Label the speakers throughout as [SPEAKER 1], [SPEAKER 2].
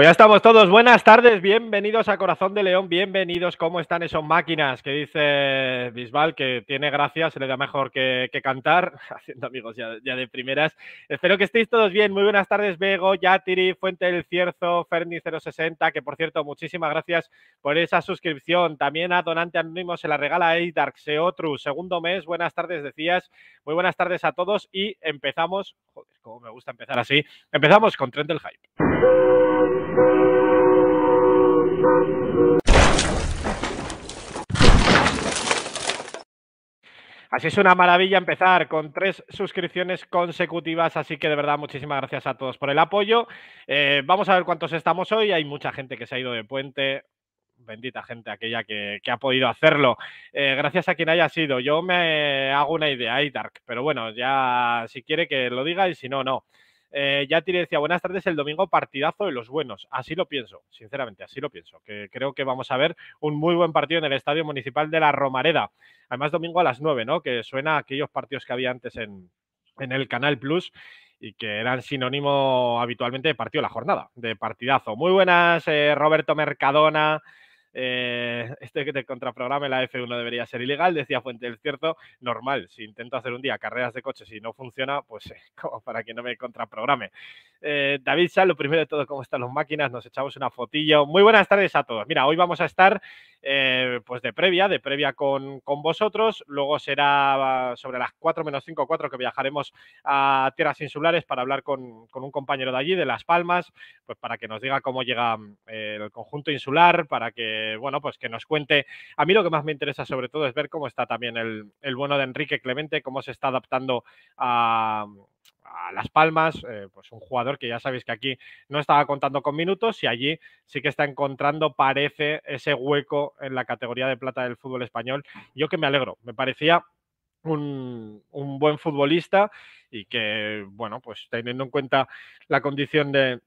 [SPEAKER 1] Pues ya estamos todos. Buenas tardes, bienvenidos a Corazón de León, bienvenidos. ¿Cómo están esos máquinas? Que dice Bisbal, que tiene gracia, se le da mejor que, cantar, haciendo amigos ya, de primeras. Espero que estéis todos bien. Muy buenas tardes, Bego, Yatiri, Fuente del Cierzo, Ferni060, que por cierto, muchísimas gracias por esa suscripción. También a Donante Anónimo se la regala Eidark Seotru, segundo mes. Buenas tardes, decías. Muy buenas tardes a todos y empezamos, joder, cómo me gusta empezar así, empezamos con Trend del Hype. Así es una maravilla empezar con tres suscripciones consecutivas, así que de verdad muchísimas gracias a todos por el apoyo. Eh, vamos a ver cuántos estamos hoy, hay mucha gente que se ha ido de puente, bendita gente aquella que, ha podido hacerlo, eh, gracias a quien haya sido. Yo me hago una idea, Dark, pero bueno, ya si quiere que lo diga y si no, no. Eh, ya tiene decía, buenas tardes, el domingo partidazo de los buenos. Así lo pienso, sinceramente, así lo pienso. Que creo que vamos a ver un muy buen partido en el Estadio Municipal de la Romareda. Además, domingo a las 9, ¿no? Que suena a aquellos partidos que había antes en, el Canal Plus y que eran sinónimo habitualmente de partido de la jornada, de partidazo. Muy buenas, eh, Roberto Mercadona eh, este que te contraprograme la F1 debería ser ilegal, decía Fuente. del cierto, normal, si intento hacer un día carreras de coches y no funciona, pues eh, como para que no me contraprograme. Eh, David Sal, lo primero de todo, ¿cómo están las máquinas? Nos echamos una fotillo. Muy buenas tardes a todos. Mira, hoy vamos a estar eh, pues de previa, de previa con, vosotros. Luego será ah, sobre las 4 menos 5, 4 que viajaremos a tierras insulares para hablar con, con un compañero de allí, de Las Palmas, pues para que nos diga cómo llega mm, el conjunto insular, para que eh, bueno, pues que nos cuente. A mí lo que más me interesa sobre todo es ver cómo está también el, bueno de Enrique Clemente, cómo se está adaptando a, Las Palmas, eh, pues un jugador que ya sabéis que aquí no estaba contando con minutos y allí sí que está encontrando, parece, ese hueco en la categoría de plata del fútbol español. Yo que me alegro, me parecía un buen futbolista y que, bueno, pues teniendo en cuenta la condición de,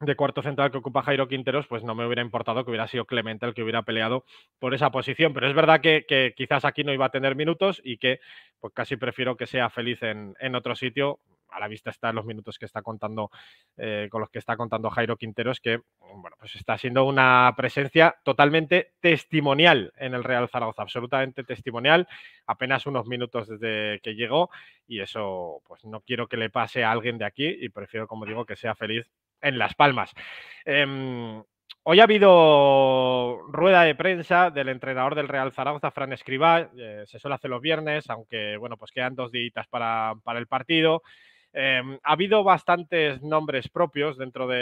[SPEAKER 1] de cuarto central que ocupa Jairo Quinteros, pues no me hubiera importado que hubiera sido Clemente el que hubiera peleado por esa posición. Pero es verdad que, quizás aquí no iba a tener minutos y que pues casi prefiero que sea feliz en, otro sitio. A la vista están los minutos que está contando, eh, con los que está contando Jairo Quinteros, que bueno, pues está siendo una presencia totalmente testimonial en el Real Zaragoza, absolutamente testimonial, apenas unos minutos desde que llegó, y eso pues no quiero que le pase a alguien de aquí, y prefiero, como digo, que sea feliz en Las Palmas. Em, hoy ha habido rueda de prensa del entrenador del Real Zaragoza, Fran Escribá. Eh, se suele hacer los viernes, aunque bueno, pues quedan dos días para, para el partido. Em, ha habido bastantes nombres propios dentro de,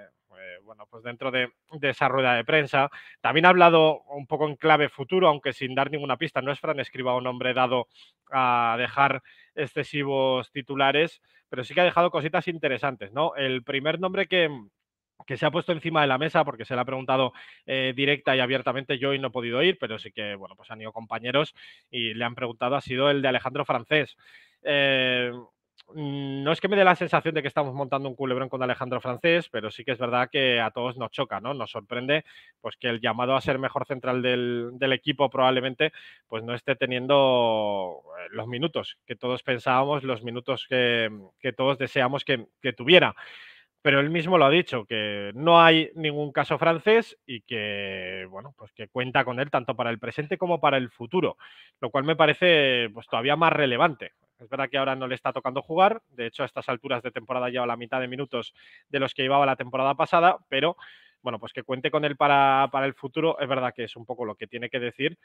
[SPEAKER 1] eh, bueno, pues dentro de, esa rueda de prensa. También ha hablado un poco en clave futuro, aunque sin dar ninguna pista. No es Fran Escriba un hombre dado a dejar excesivos titulares, pero sí que ha dejado cositas interesantes, ¿no? El primer nombre que, que se ha puesto encima de la mesa porque se le ha preguntado eh, directa y abiertamente yo y no he podido ir, pero sí que, bueno, pues han ido compañeros y le han preguntado, ha sido el de Alejandro Francés. Eh, Mm, no es que me dé la sensación de que estamos montando un culebrón con Alejandro Francés, pero sí que es verdad que a todos nos choca, ¿no? Nos sorprende pues que el llamado a ser mejor central del, equipo probablemente pues no esté teniendo eh, los minutos que todos pensábamos, los minutos que, todos deseamos que tuviera pero él mismo lo ha dicho, que no hay ningún caso francés y que, bueno, pues que cuenta con él tanto para el presente como para el futuro, lo cual me parece pues, todavía más relevante. Es verdad que ahora no le está tocando jugar, de hecho a estas alturas de temporada lleva la mitad de minutos de los que llevaba la temporada pasada, pero bueno, pues que cuente con él para, el futuro, es verdad que es un poco lo que tiene que decir.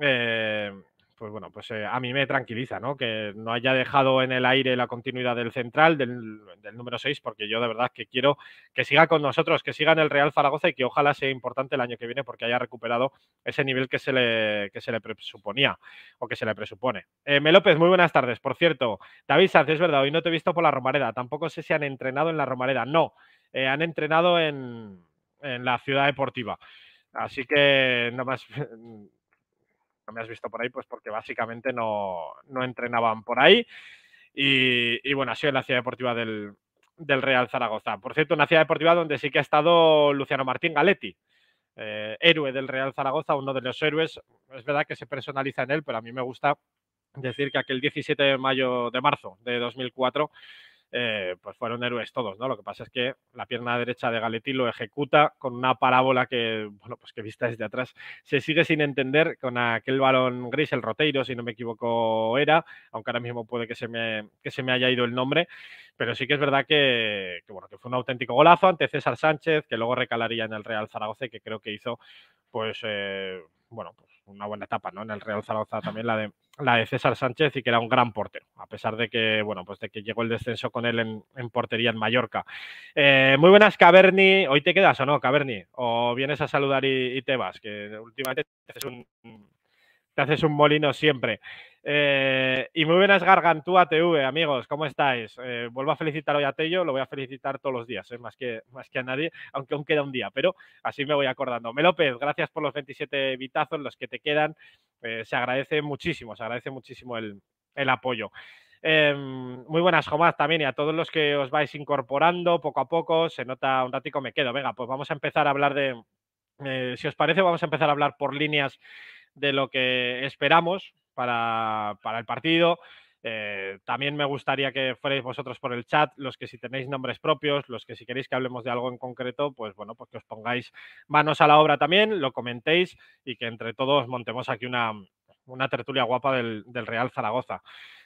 [SPEAKER 1] Eh, pues bueno, pues eh, a mí me tranquiliza, ¿no? Que no haya dejado en el aire la continuidad del central, del, número 6, porque yo de verdad que quiero que siga con nosotros, que siga en el Real Zaragoza y que ojalá sea importante el año que viene porque haya recuperado ese nivel que se le, se le presuponía o que se le presupone. Eh, López, muy buenas tardes. Por cierto, David Sanz, es verdad, hoy no te he visto por la Romareda, tampoco sé si han entrenado en la Romareda, no, eh, han entrenado en, en la ciudad deportiva. Así que no más no me has visto por ahí, pues porque básicamente no, no entrenaban por ahí. Y, bueno, ha sido en la ciudad deportiva del, del, Real Zaragoza. Por cierto, una ciudad deportiva donde sí que ha estado Luciano Martín Galetti, eh, héroe del Real Zaragoza, uno de los héroes. Es verdad que se personaliza en él, pero a mí me gusta decir que aquel 17 de mayo de marzo de 2004 eh, pues fueron héroes todos, ¿no? Lo que pasa es que la pierna derecha de Galeti lo ejecuta con una parábola que, bueno, pues que vista desde atrás se sigue sin entender con aquel balón gris, el Roteiro, si no me equivoco era, aunque ahora mismo puede que se me, se me haya ido el nombre, pero sí que es verdad que, bueno, que fue un auténtico golazo ante César Sánchez, que luego recalaría en el Real Zaragoza, que creo que hizo, pues... Eh, bueno, pues una buena etapa, ¿no? En el Real Zaragoza también la de, la de César Sánchez y que era un gran portero, a pesar de que, bueno, pues de que llegó el descenso con él en, portería en Mallorca. Eh, muy buenas, Caverni. ¿Hoy te quedas o no, Caverni? ¿O vienes a saludar y, te vas? Que últimamente te haces un, te haces un molino siempre. Eh, y muy buenas Gargantúa TV, amigos, ¿cómo estáis? Eh, vuelvo a felicitar hoy a Tello, lo voy a felicitar todos los días, es ¿eh? más, que, más que a nadie, aunque aún queda un día, pero así me voy acordando. Melópez, gracias por los 27 vitazos, los que te quedan, se agradece muchísimo, se agradece muchísimo el, apoyo. Em, muy buenas, Jomás, también, y a todos los que os vais incorporando poco a poco, se nota un ratico, me quedo. Venga, pues vamos a empezar a hablar de, si os parece, vamos a empezar a hablar por líneas de lo que esperamos para, el partido. Eh, también me gustaría que fuerais vosotros por el chat, los que si tenéis nombres propios, los que si queréis que hablemos de algo en concreto, pues bueno, pues que os pongáis manos a la obra también, lo comentéis y que entre todos montemos aquí una, tertulia guapa del, Real Zaragoza.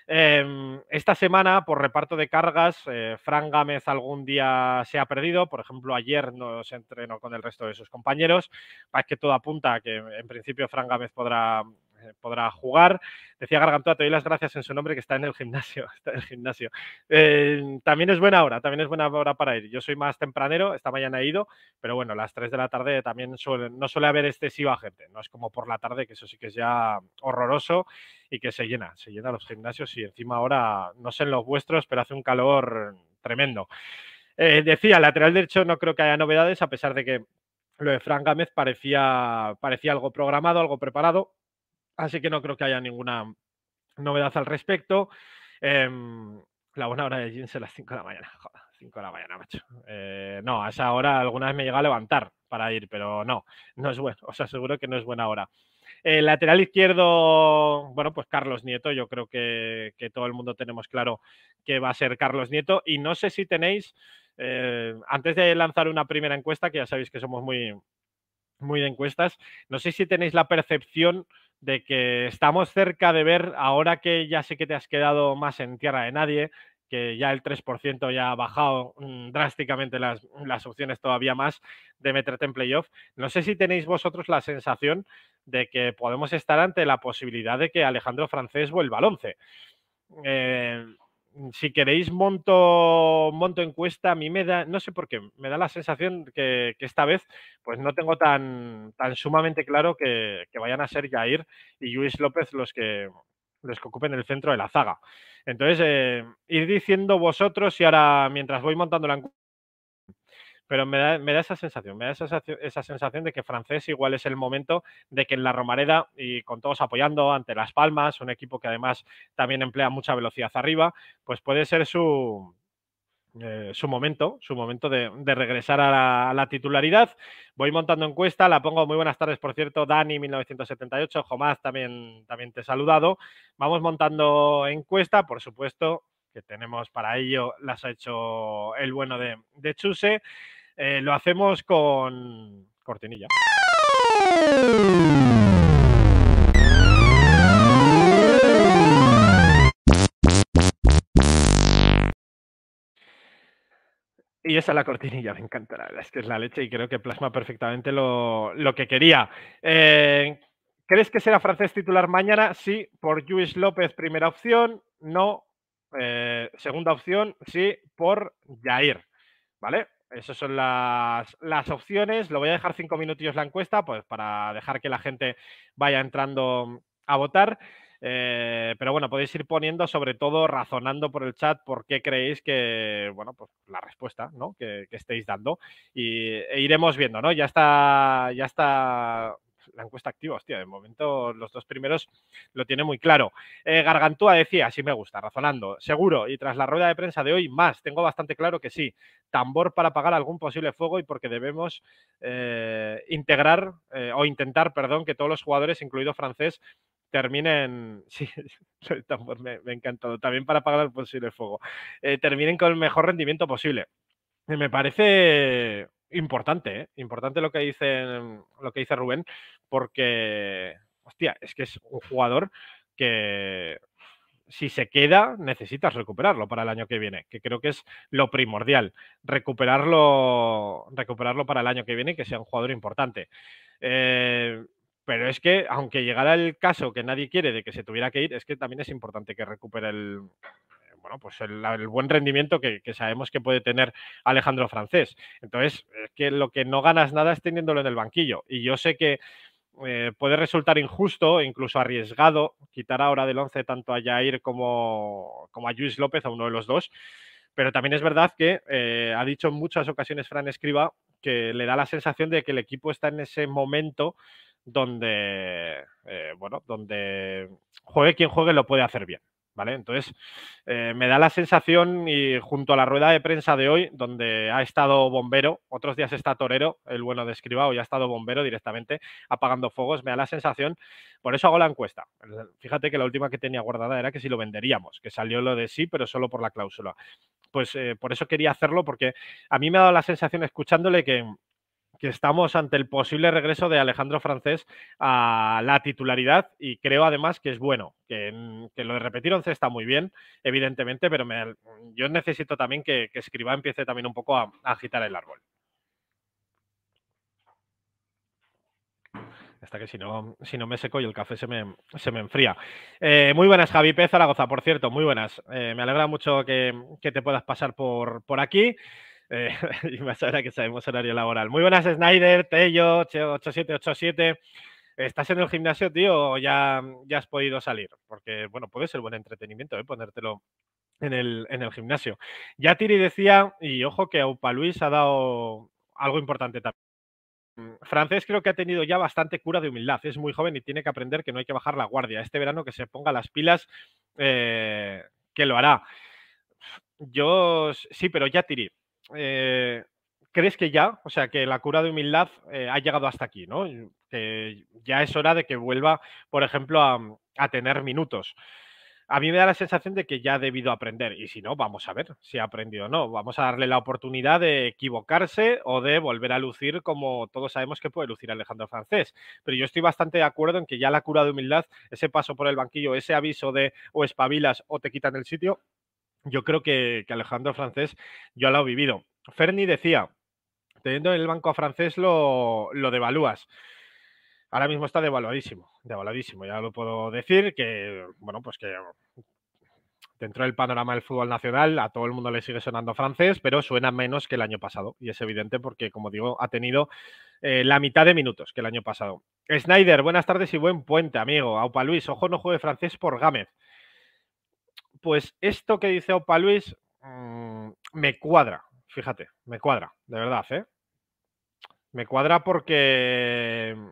[SPEAKER 1] Em, esta semana, por reparto de cargas, eh, Fran Gámez algún día se ha perdido. Por ejemplo, ayer se entrenó con el resto de sus compañeros. Para pues que todo apunta a que en principio Fran Gámez podrá eh, podrá jugar. Decía Gargantua, te doy las gracias en su nombre que está en el gimnasio. Está el gimnasio. Eh, también es buena hora, también es buena hora para ir. Yo soy más tempranero, esta mañana he ido, pero bueno, las 3 de la tarde también no suele haber excesiva gente. No es como por la tarde, que eso sí que es ya horroroso y que se llena, se llena los gimnasios y encima ahora, no sé en los vuestros, pero hace un calor tremendo. Eh, decía, lateral derecho no creo que haya novedades, a pesar de que lo de Fran Gámez parecía, parecía algo programado, algo preparado así que no creo que haya ninguna novedad al respecto. Em, la buena hora de jeans es las 5 de la mañana, joder, 5 de la mañana, macho. Eh, no, a esa hora alguna vez me llega a levantar para ir, pero no, no es bueno, os aseguro que no es buena hora. El lateral izquierdo, bueno, pues Carlos Nieto, yo creo que, todo el mundo tenemos claro que va a ser Carlos Nieto. Y no sé si tenéis, eh, antes de lanzar una primera encuesta, que ya sabéis que somos muy, muy de encuestas, no sé si tenéis la percepción de que estamos cerca de ver, ahora que ya sé que te has quedado más en tierra de nadie, que ya el 3% ya ha bajado mm, drásticamente las, opciones todavía más de meterte en playoff. No sé si tenéis vosotros la sensación de que podemos estar ante la posibilidad de que Alejandro Francés vuelva al 11. Mm, si queréis monto, monto encuesta, a mí me da, no sé por qué, me da la sensación que, esta vez pues no tengo tan, tan sumamente claro que, vayan a ser Jair y Luis López los que, los que ocupen el centro de la zaga. Entonces, eh, ir diciendo vosotros y ahora mientras voy montando la encuesta, pero me da, me da, esa sensación, me da esa, esa, sensación de que francés igual es el momento de que en la Romareda y con todos apoyando ante Las Palmas, un equipo que además también emplea mucha velocidad arriba, pues puede ser su, eh, su momento, su momento de, regresar a la, titularidad. Voy montando encuesta, la pongo muy buenas tardes, por cierto, Dani 1978, Jomás también, también te he saludado. Vamos montando encuesta, por supuesto, que tenemos para ello, las ha hecho el bueno de, de Chuse. Eh, lo hacemos con cortinilla. Y esa es la cortinilla, me encanta, la es que es la leche y creo que plasma perfectamente lo, que quería. Eh, ¿Crees que será francés titular mañana? Sí, por Luis López, primera opción, no, eh, segunda opción, sí, por Jair, ¿vale? Esas son las, opciones. Lo voy a dejar cinco minutillos la encuesta, pues para dejar que la gente vaya entrando a votar. Eh, pero bueno, podéis ir poniendo, sobre todo razonando por el chat, por qué creéis que, bueno, pues la respuesta, ¿no? Que, estéis dando. Y e iremos viendo, ¿no? Ya está, ya está la encuesta activa, hostia, de momento los dos primeros lo tiene muy claro. Eh, Gargantúa decía, así me gusta, razonando, seguro, y tras la rueda de prensa de hoy, más, tengo bastante claro que sí, tambor para apagar algún posible fuego y porque debemos eh, integrar eh, o intentar, perdón, que todos los jugadores, incluido francés, terminen, sí, el tambor me, me también para apagar el posible fuego, eh, terminen con el mejor rendimiento posible. Me parece importante, ¿eh? importante lo que dice lo que dice Rubén, porque, hostia, es que es un jugador que si se queda, necesitas recuperarlo para el año que viene, que creo que es lo primordial, recuperarlo, recuperarlo para el año que viene y que sea un jugador importante. Eh, pero es que, aunque llegara el caso que nadie quiere de que se tuviera que ir, es que también es importante que recupere el, bueno, pues el, buen rendimiento que, que, sabemos que puede tener Alejandro Francés. Entonces, es que lo que no ganas nada es teniéndolo en el banquillo. Y yo sé que eh, puede resultar injusto, incluso arriesgado, quitar ahora del 11 tanto a Jair como, a Luis López, a uno de los dos. Pero también es verdad que eh, ha dicho en muchas ocasiones Fran Escriba que le da la sensación de que el equipo está en ese momento donde, eh, bueno, donde juegue quien juegue lo puede hacer bien. Entonces, eh, me da la sensación y junto a la rueda de prensa de hoy, donde ha estado bombero, otros días está torero, el bueno de escriba, ya ha estado bombero directamente apagando fuegos, me da la sensación, por eso hago la encuesta. Fíjate que la última que tenía guardada era que si lo venderíamos, que salió lo de sí, pero solo por la cláusula. Pues eh, por eso quería hacerlo, porque a mí me ha dado la sensación escuchándole que que estamos ante el posible regreso de Alejandro Francés a la titularidad y creo además que es bueno, que, mm, lo de repetir once está muy bien, evidentemente, pero mm, yo necesito también que, que Escriba empiece también un poco a, agitar el árbol. Hasta que si no, si no me seco y el café se me, se me enfría. Eh, muy buenas, Javi Pérez Zaragoza, por cierto, muy buenas. Eh, me alegra mucho que, que te puedas pasar por, por aquí. Eh, y más ahora que sabemos horario laboral. Muy buenas, Snyder, Tello, 8787. ¿Estás en el gimnasio, tío, o ya, ya has podido salir? Porque, bueno, puede ser buen entretenimiento, ¿eh? ponértelo en el, en el gimnasio. Ya Tiri decía, y ojo que Aupa Luis ha dado algo importante también. Francés creo que ha tenido ya bastante cura de humildad. Es muy joven y tiene que aprender que no hay que bajar la guardia. Este verano que se ponga las pilas, eh, que lo hará. Yo sí, pero ya Tiri, eh, crees que ya, o sea, que la cura de humildad eh, ha llegado hasta aquí, ¿no? ya es hora de que vuelva, por ejemplo, a, mm, a, tener minutos. A mí me da la sensación de que ya ha debido aprender y si no, vamos a ver si ha aprendido o no. Vamos a darle la oportunidad de equivocarse o de volver a lucir como todos sabemos que puede lucir Alejandro Francés. Pero yo estoy bastante de acuerdo en que ya la cura de humildad, ese paso por el banquillo, ese aviso de o espabilas o te quitan el sitio, yo creo que, Alejandro Francés ya lo ha vivido. Ferni decía, teniendo en el banco a Francés lo, devalúas ahora mismo está devaluadísimo, devaluadísimo, ya lo puedo decir, que bueno, pues que dentro del panorama del fútbol nacional a todo el mundo le sigue sonando francés, pero suena menos que el año pasado, y es evidente porque, como digo, ha tenido eh, la mitad de minutos que el año pasado. Snyder, buenas tardes y buen puente, amigo. Aupa Luis, ojo, no juegue francés por Gámez pues esto que dice Opa Luis mm, me cuadra, fíjate, me cuadra, de verdad, ¿eh? Me cuadra porque mm,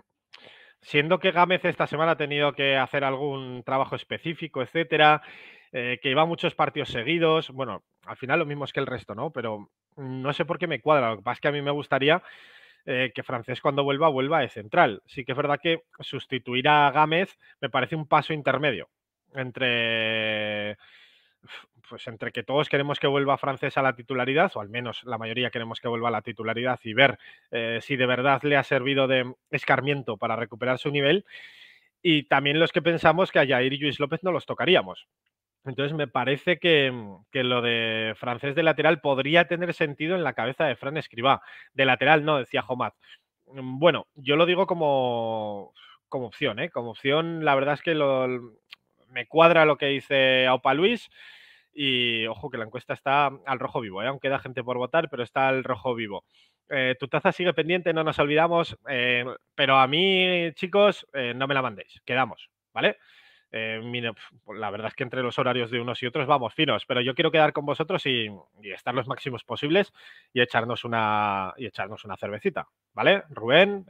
[SPEAKER 1] siendo que Gámez esta semana ha tenido que hacer algún trabajo específico, etcétera, eh, que iba muchos partidos seguidos, bueno, al final lo mismo es que el resto, ¿no? Pero no sé por qué me cuadra, lo que pasa es que a mí me gustaría eh, que Francés cuando vuelva, vuelva de central. Sí que es verdad que sustituir a Gámez me parece un paso intermedio entre pues entre que todos queremos que vuelva francés a la titularidad, o al menos la mayoría queremos que vuelva a la titularidad, y ver eh, si de verdad le ha servido de escarmiento para recuperar su nivel, y también los que pensamos que a Jair y Luis López no los tocaríamos. Entonces me parece mm, que, lo de francés de lateral podría tener sentido en la cabeza de Fran Escribá. De lateral no, decía Jomat. Mm, bueno, yo lo digo como, como opción, ¿eh? Como opción, la verdad es que lo, me cuadra lo que dice Aupa Luis. Y ojo que la encuesta está al rojo vivo, ¿eh? aún queda gente por votar, pero está al rojo vivo. Eh, tu taza sigue pendiente, no nos olvidamos, eh, pero a mí, chicos, eh, no me la mandéis, quedamos, ¿vale? la verdad es que entre los horarios de unos y otros vamos finos, pero yo quiero quedar con vosotros y, estar los máximos posibles y echarnos una, y echarnos una cervecita, ¿vale? Rubén,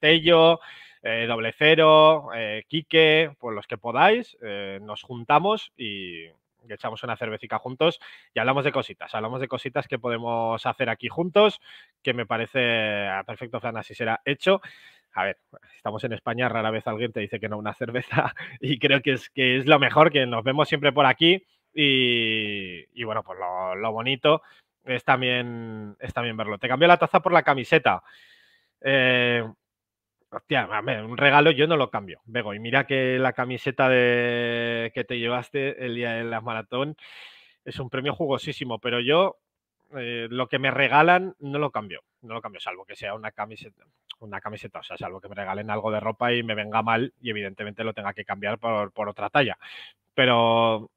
[SPEAKER 1] Tello, eh, doble Cero, eh, Quique, pues los que podáis, eh, nos juntamos y echamos una cervecita juntos y hablamos de cositas, hablamos de cositas que podemos hacer aquí juntos, que me parece perfecto plan así será hecho. A ver, estamos en España, rara vez alguien te dice que no una cerveza y creo que es, que es lo mejor, que nos vemos siempre por aquí y, bueno, pues lo, bonito es también, es también verlo. Te cambió la taza por la camiseta. Eh, Hostia, un regalo yo no lo cambio, Bego. Y mira que la camiseta de... que te llevaste el día de la maratón es un premio jugosísimo, pero yo eh, lo que me regalan no lo cambio, no lo cambio, salvo que sea una camiseta, una camiseta, o sea, salvo que me regalen algo de ropa y me venga mal y evidentemente lo tenga que cambiar por, por otra talla. Pero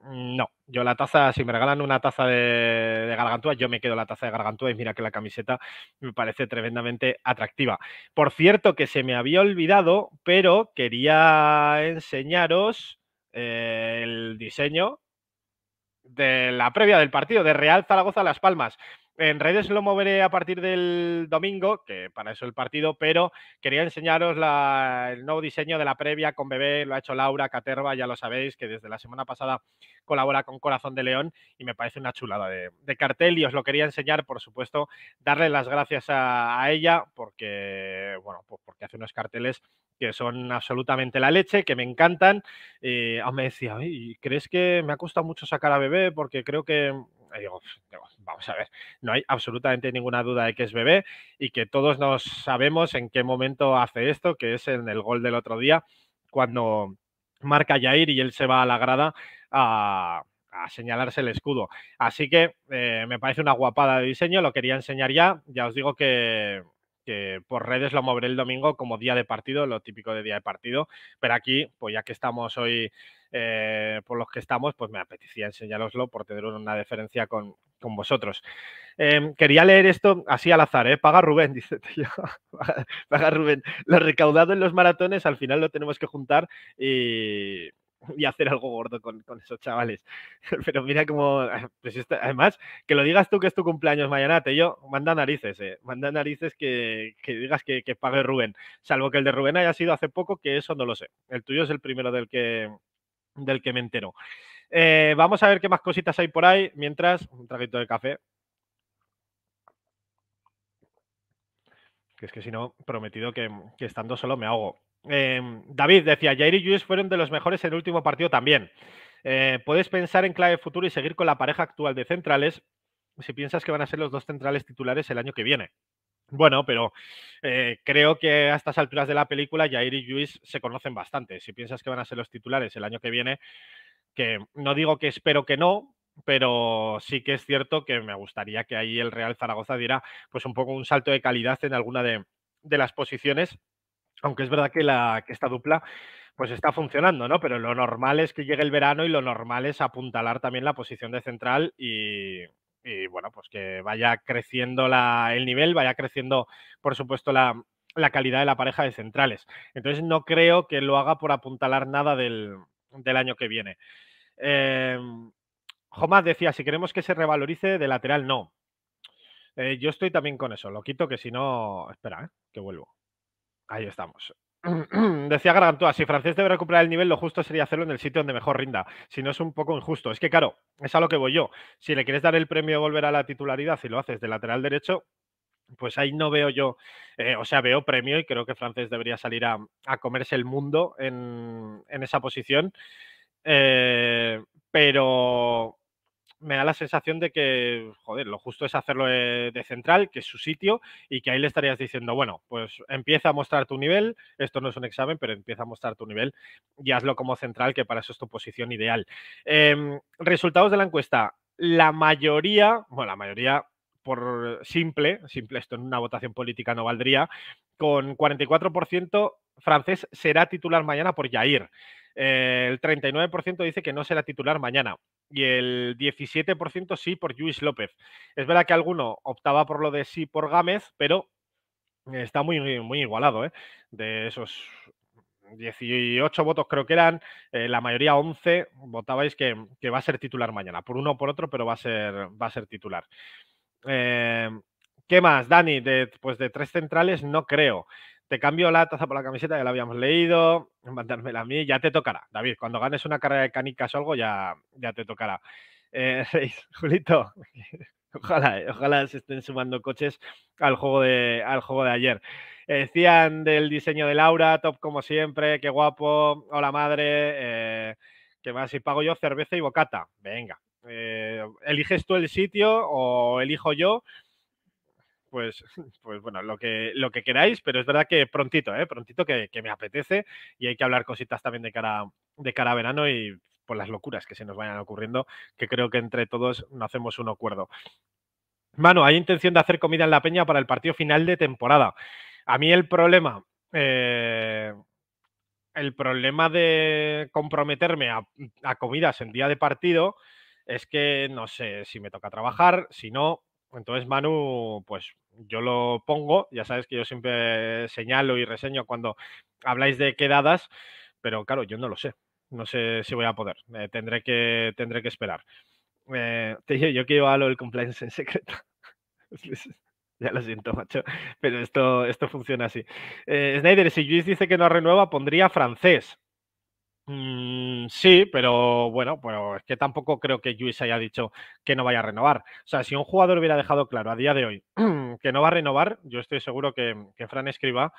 [SPEAKER 1] Mm, no, yo la taza, si me regalan una taza de, de, gargantúa, yo me quedo la taza de gargantúa y mira que la camiseta me parece tremendamente atractiva. Por cierto, que se me había olvidado, pero quería enseñaros eh, el diseño de la previa del partido de Real Zaragoza Las Palmas. En redes lo moveré a partir del domingo, que para eso el partido, pero quería enseñaros el nuevo diseño de la previa con bebé, lo ha hecho Laura Caterva, ya lo sabéis, que desde la semana pasada colabora con Corazón de León y me parece una chulada de, cartel y os lo quería enseñar, por supuesto, darle las gracias a, ella porque, bueno, pues porque hace unos carteles que son absolutamente la leche, que me encantan. Eh, me decía, ¿crees que me ha costado mucho sacar a bebé? Porque creo que digo, vamos a ver, no hay absolutamente ninguna duda de que es bebé y que todos nos sabemos en qué momento hace esto, que es en el gol del otro día, cuando marca Jair y él se va a la grada a, señalarse el escudo. Así que eh, me parece una guapada de diseño, lo quería enseñar ya. Ya os digo que que por redes lo moveré el domingo como día de partido, lo típico de día de partido, pero aquí, pues ya que estamos hoy eh, por los que estamos, pues me apetecía enseñaroslo por tener una diferencia con, vosotros. Em, quería leer esto así al azar, ¿eh? Paga Rubén, dice tío. Paga Rubén. Lo recaudado en los maratones al final lo tenemos que juntar y, y hacer algo gordo con, esos chavales. Pero mira cómo, ah, pues además, que lo digas tú que es tu cumpleaños mañana, te yo, manda narices, eh, manda narices que, digas que, pague Rubén, salvo que el de Rubén haya sido hace poco, que eso no lo sé. El tuyo es el primero del que, del que me entero. Eh, vamos a ver qué más cositas hay por ahí, mientras, un traguito de café. Que es que si no, prometido que, estando solo me hago Em, David decía, Jair y Luis fueron de los mejores en el último partido también. Eh, puedes pensar en clave futuro y seguir con la pareja actual de centrales si piensas que van a ser los dos centrales titulares el año que viene. Bueno, pero eh, creo que a estas alturas de la película Jair y Luis se conocen bastante. Si piensas que van a ser los titulares el año que viene, que no digo que espero que no, pero sí que es cierto que me gustaría que ahí el Real Zaragoza diera pues un poco un salto de calidad en alguna de, de las posiciones aunque es verdad que, la, esta dupla pues está funcionando, ¿no? Pero lo normal es que llegue el verano y lo normal es apuntalar también la posición de central y, bueno, pues que vaya creciendo la, el nivel, vaya creciendo, por supuesto, la, calidad de la pareja de centrales. Entonces, no creo que lo haga por apuntalar nada del, año que viene. Eh, Jomás decía, si queremos que se revalorice de lateral, no. Eh, yo estoy también con eso, lo quito que si no... Espera, ¿eh? que vuelvo. Ahí estamos. Decía Gargantua, si francés debe recuperar el nivel, lo justo sería hacerlo en el sitio donde mejor rinda. Si no, es un poco injusto. Es que, claro, es a lo que voy yo. Si le quieres dar el premio de volver a la titularidad y lo haces de lateral derecho, pues ahí no veo yo, eh, o sea, veo premio y creo que francés debería salir a, comerse el mundo en, esa posición. Eh, pero me da la sensación de que, joder, lo justo es hacerlo de, central, que es su sitio, y que ahí le estarías diciendo, bueno, pues empieza a mostrar tu nivel, esto no es un examen, pero empieza a mostrar tu nivel y hazlo como central, que para eso es tu posición ideal. Em, resultados de la encuesta. La mayoría, bueno, la mayoría por simple, simple, esto en una votación política no valdría, con 44% francés será titular mañana por Jair. Eh, el 39% dice que no será titular mañana y el 17% sí por Luis López. Es verdad que alguno optaba por lo de sí por Gámez, pero está muy, muy igualado. ¿eh? De esos 18 votos creo que eran, eh, la mayoría 11 votabais que, va a ser titular mañana, por uno o por otro, pero va a ser, va a ser titular. ¿Qué más, Dani? pues de tres centrales no creo te cambio la taza por la camiseta, ya la habíamos leído, mandármela a mí, ya te tocará. David, cuando ganes una carrera de canicas o algo, ya, ya te tocará. Eh, Julito, ojalá, eh, ojalá se estén sumando coches al juego de, al juego de ayer. Eh, decían del diseño de Laura, top como siempre, qué guapo, hola madre, eh, que más si pago yo cerveza y bocata. Venga, eliges tú el sitio o elijo yo pues, pues, bueno, lo que, lo que queráis, pero es verdad que prontito, ¿eh? prontito que, me apetece y hay que hablar cositas también de cara, de cara a verano y por las locuras que se nos vayan ocurriendo, que creo que entre todos no hacemos un acuerdo. Mano, hay intención de hacer comida en la peña para el partido final de temporada. A mí el problema, eh, el problema de comprometerme a, a comidas en día de partido es que no sé si me toca trabajar, si no, entonces, Manu, pues yo lo pongo, ya sabes que yo siempre señalo y reseño cuando habláis de quedadas, pero claro, yo no lo sé, no sé si voy a poder, eh, tendré, que, tendré que esperar. Eh, te dije, yo quiero algo del compliance en secreto. Ya lo siento, macho, pero esto, esto funciona así. Eh, Snyder, si Luis dice que no renueva, pondría francés. Mm, sí, pero bueno, pero es que tampoco creo que Luis haya dicho que no vaya a renovar. O sea, si un jugador hubiera dejado claro a día de hoy que no va a renovar, yo estoy seguro que, Fran Escriba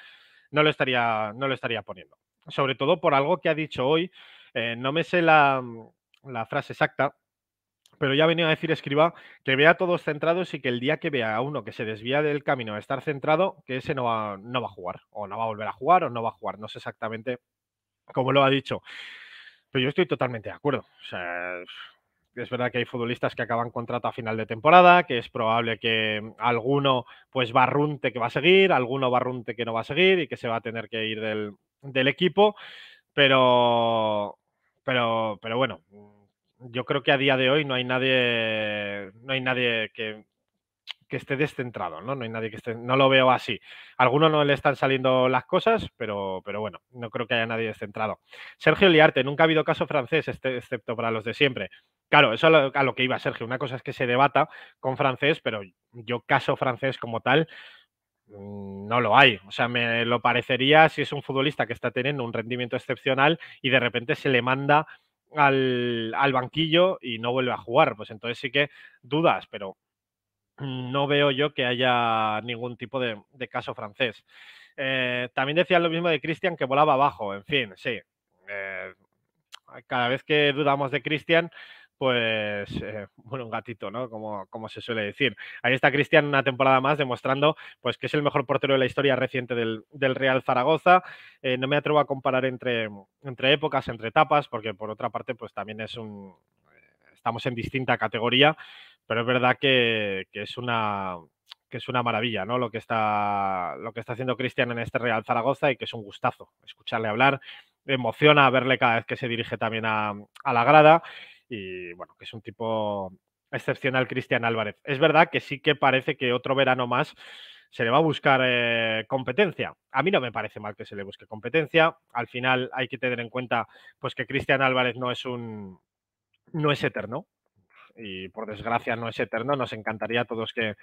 [SPEAKER 1] no lo, estaría, no lo estaría poniendo. Sobre todo por algo que ha dicho hoy. Eh, no me sé la, frase exacta, pero ya ha venido a decir Escriba que vea a todos centrados y que el día que vea a uno que se desvía del camino a estar centrado, que ese no va, no va a jugar, o no va a volver a jugar, o no va a jugar. No sé exactamente como lo ha dicho. Pero yo estoy totalmente de acuerdo. O sea, es verdad que hay futbolistas que acaban contrato a final de temporada, que es probable que alguno pues runte que va a seguir, alguno barrunte que no va a seguir y que se va a tener que ir del, del equipo. Pero, pero, pero bueno, yo creo que a día de hoy no hay nadie, no hay nadie que que esté descentrado, ¿no? No hay nadie que esté, no lo veo así. A algunos no le están saliendo las cosas, pero, pero bueno, no creo que haya nadie descentrado. Sergio Liarte, nunca ha habido caso francés, este, excepto para los de siempre. Claro, eso a lo, que iba Sergio. Una cosa es que se debata con francés, pero yo caso francés como tal mm, no lo hay. O sea, me lo parecería si es un futbolista que está teniendo un rendimiento excepcional y de repente se le manda al, al banquillo y no vuelve a jugar. Pues entonces sí que dudas, pero no veo yo que haya ningún tipo de, caso francés. Eh, también decía lo mismo de Cristian, que volaba abajo. En fin, sí. Eh, cada vez que dudamos de Cristian, pues, eh, bueno, un gatito, ¿no? Como, como se suele decir. Ahí está Cristian una temporada más demostrando, pues, que es el mejor portero de la historia reciente del, Real Zaragoza. no me atrevo a comparar entre, entre épocas, entre etapas, porque por otra parte, pues, también es un... Estamos en distinta categoría pero es verdad que, es una que es una maravilla, ¿no? Lo que está, lo que está haciendo Cristian en este Real Zaragoza y que es un gustazo escucharle hablar. Emociona verle cada vez que se dirige también a, la grada. Y bueno, que es un tipo excepcional, Cristian Álvarez. Es verdad que sí que parece que otro verano más se le va a buscar eh, competencia. A mí no me parece mal que se le busque competencia. Al final hay que tener en cuenta pues que Cristian Álvarez no es un no es eterno, y por desgracia no es eterno, nos encantaría a todos que,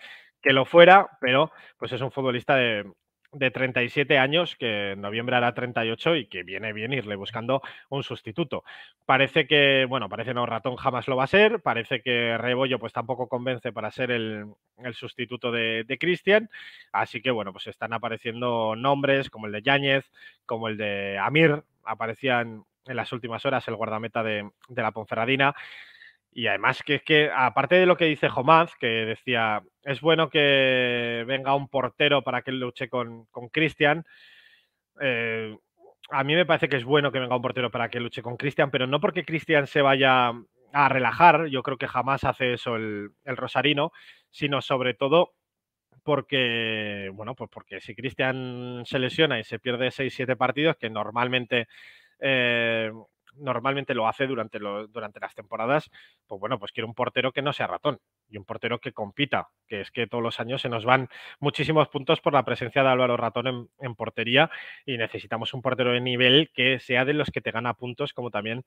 [SPEAKER 1] lo fuera, pero pues es un futbolista de, 37 años, que en noviembre hará 38 y que viene bien irle buscando un sustituto. Parece que, bueno, parece no, Ratón jamás lo va a ser, parece que Rebollo pues tampoco convence para ser el, sustituto de, Cristian, así que bueno, pues están apareciendo nombres como el de Yáñez, como el de Amir, aparecían en las últimas horas el guardameta de, de la Ponferradina. Y además que es que, aparte de lo que dice Jomaz, que decía, es bueno que venga un portero para que luche con Cristian, eh, a mí me parece que es bueno que venga un portero para que luche con Cristian, pero no porque Cristian se vaya a relajar, yo creo que jamás hace eso el, Rosarino, sino sobre todo porque, bueno, pues porque si Cristian se lesiona y se pierde 6-7 partidos, que normalmente eh, normalmente lo hace durante, durante las temporadas, pues bueno, pues quiero un portero que no sea ratón y un portero que compita, que es que todos los años se nos van muchísimos puntos por la presencia de Álvaro Ratón en, portería y necesitamos un portero de nivel que sea de los que te gana puntos, como también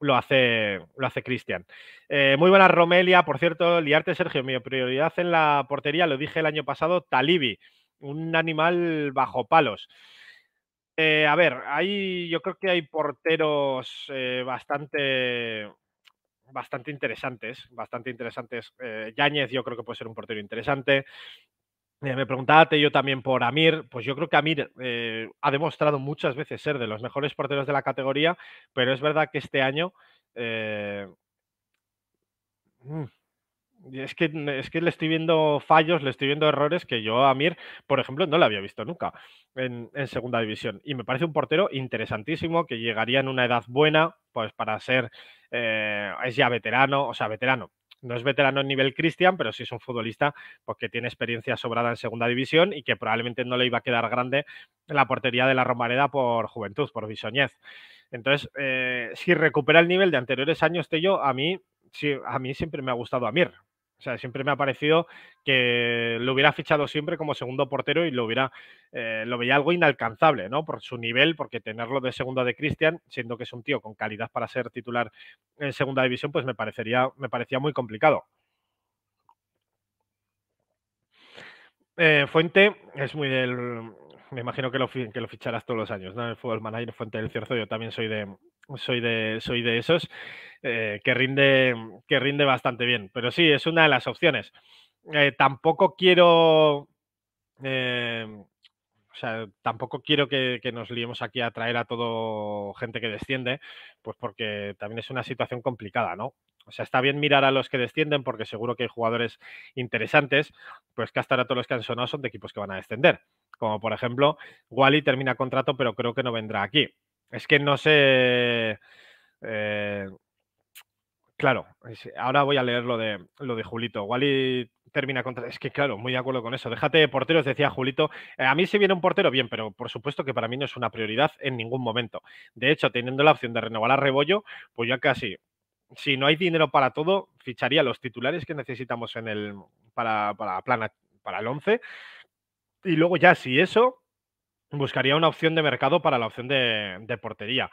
[SPEAKER 1] lo hace, lo hace Cristian. Eh, muy buena Romelia, por cierto, liarte Sergio, mi prioridad en la portería, lo dije el año pasado, Talibi, un animal bajo palos. Eh, a ver, hay, yo creo que hay porteros eh, bastante, bastante interesantes, bastante interesantes. Eh, Yáñez yo creo que puede ser un portero interesante. me preguntaba yo también por Amir, pues yo creo que Amir ha demostrado muchas veces ser de los mejores porteros de la categoría, pero es verdad que este año... Mm, es que, mm, es que le estoy viendo fallos, le estoy viendo errores que yo a Mir, por ejemplo, no le había visto nunca en, segunda división. Y me parece un portero interesantísimo que llegaría en una edad buena, pues para ser, eh, es ya veterano, o sea, veterano. No es veterano en nivel Cristian, pero sí es un futbolista porque pues, tiene experiencia sobrada en segunda división y que probablemente no le iba a quedar grande la portería de la Romareda por juventud, por bisoñez. Entonces, eh, si recupera el nivel de anteriores años, a mí, sí, a mí siempre me ha gustado Amir. O sea, siempre me ha parecido que lo hubiera fichado siempre como segundo portero y lo hubiera, eh, lo veía algo inalcanzable, ¿no? Por su nivel, porque tenerlo de segundo de Cristian, siendo que es un tío con calidad para ser titular en segunda división, pues me parecería, me parecía muy complicado. Eh, Fuente es muy del. Me imagino que lo, que lo ficharás todos los años, ¿no? El fútbol manager Fuente del Cierzo. Yo también soy de, soy de, soy de esos, eh, que, rinde, que rinde bastante bien. Pero sí, es una de las opciones. Eh, tampoco quiero... Eh, tampoco quiero que, nos liemos aquí a traer a todo gente que desciende, pues porque también es una situación complicada, ¿no? O sea, está bien mirar a los que descienden porque seguro que hay jugadores interesantes, pues que hasta ahora todos los que han sonado son de equipos que van a descender. Como por ejemplo, Wally termina contrato, pero creo que no vendrá aquí. Es que no sé. Eh, claro, ahora voy a leer lo de, lo de Julito. Wally termina contra. Es que, claro, muy de acuerdo con eso. Déjate de porteros, decía Julito. Eh, a mí si viene un portero, bien, pero por supuesto que para mí no es una prioridad en ningún momento. De hecho, teniendo la opción de renovar a Rebollo, pues ya casi. Si no hay dinero para todo, ficharía los titulares que necesitamos en el, para, para, para el 11. Y luego ya, si eso, buscaría una opción de mercado para la opción de, portería.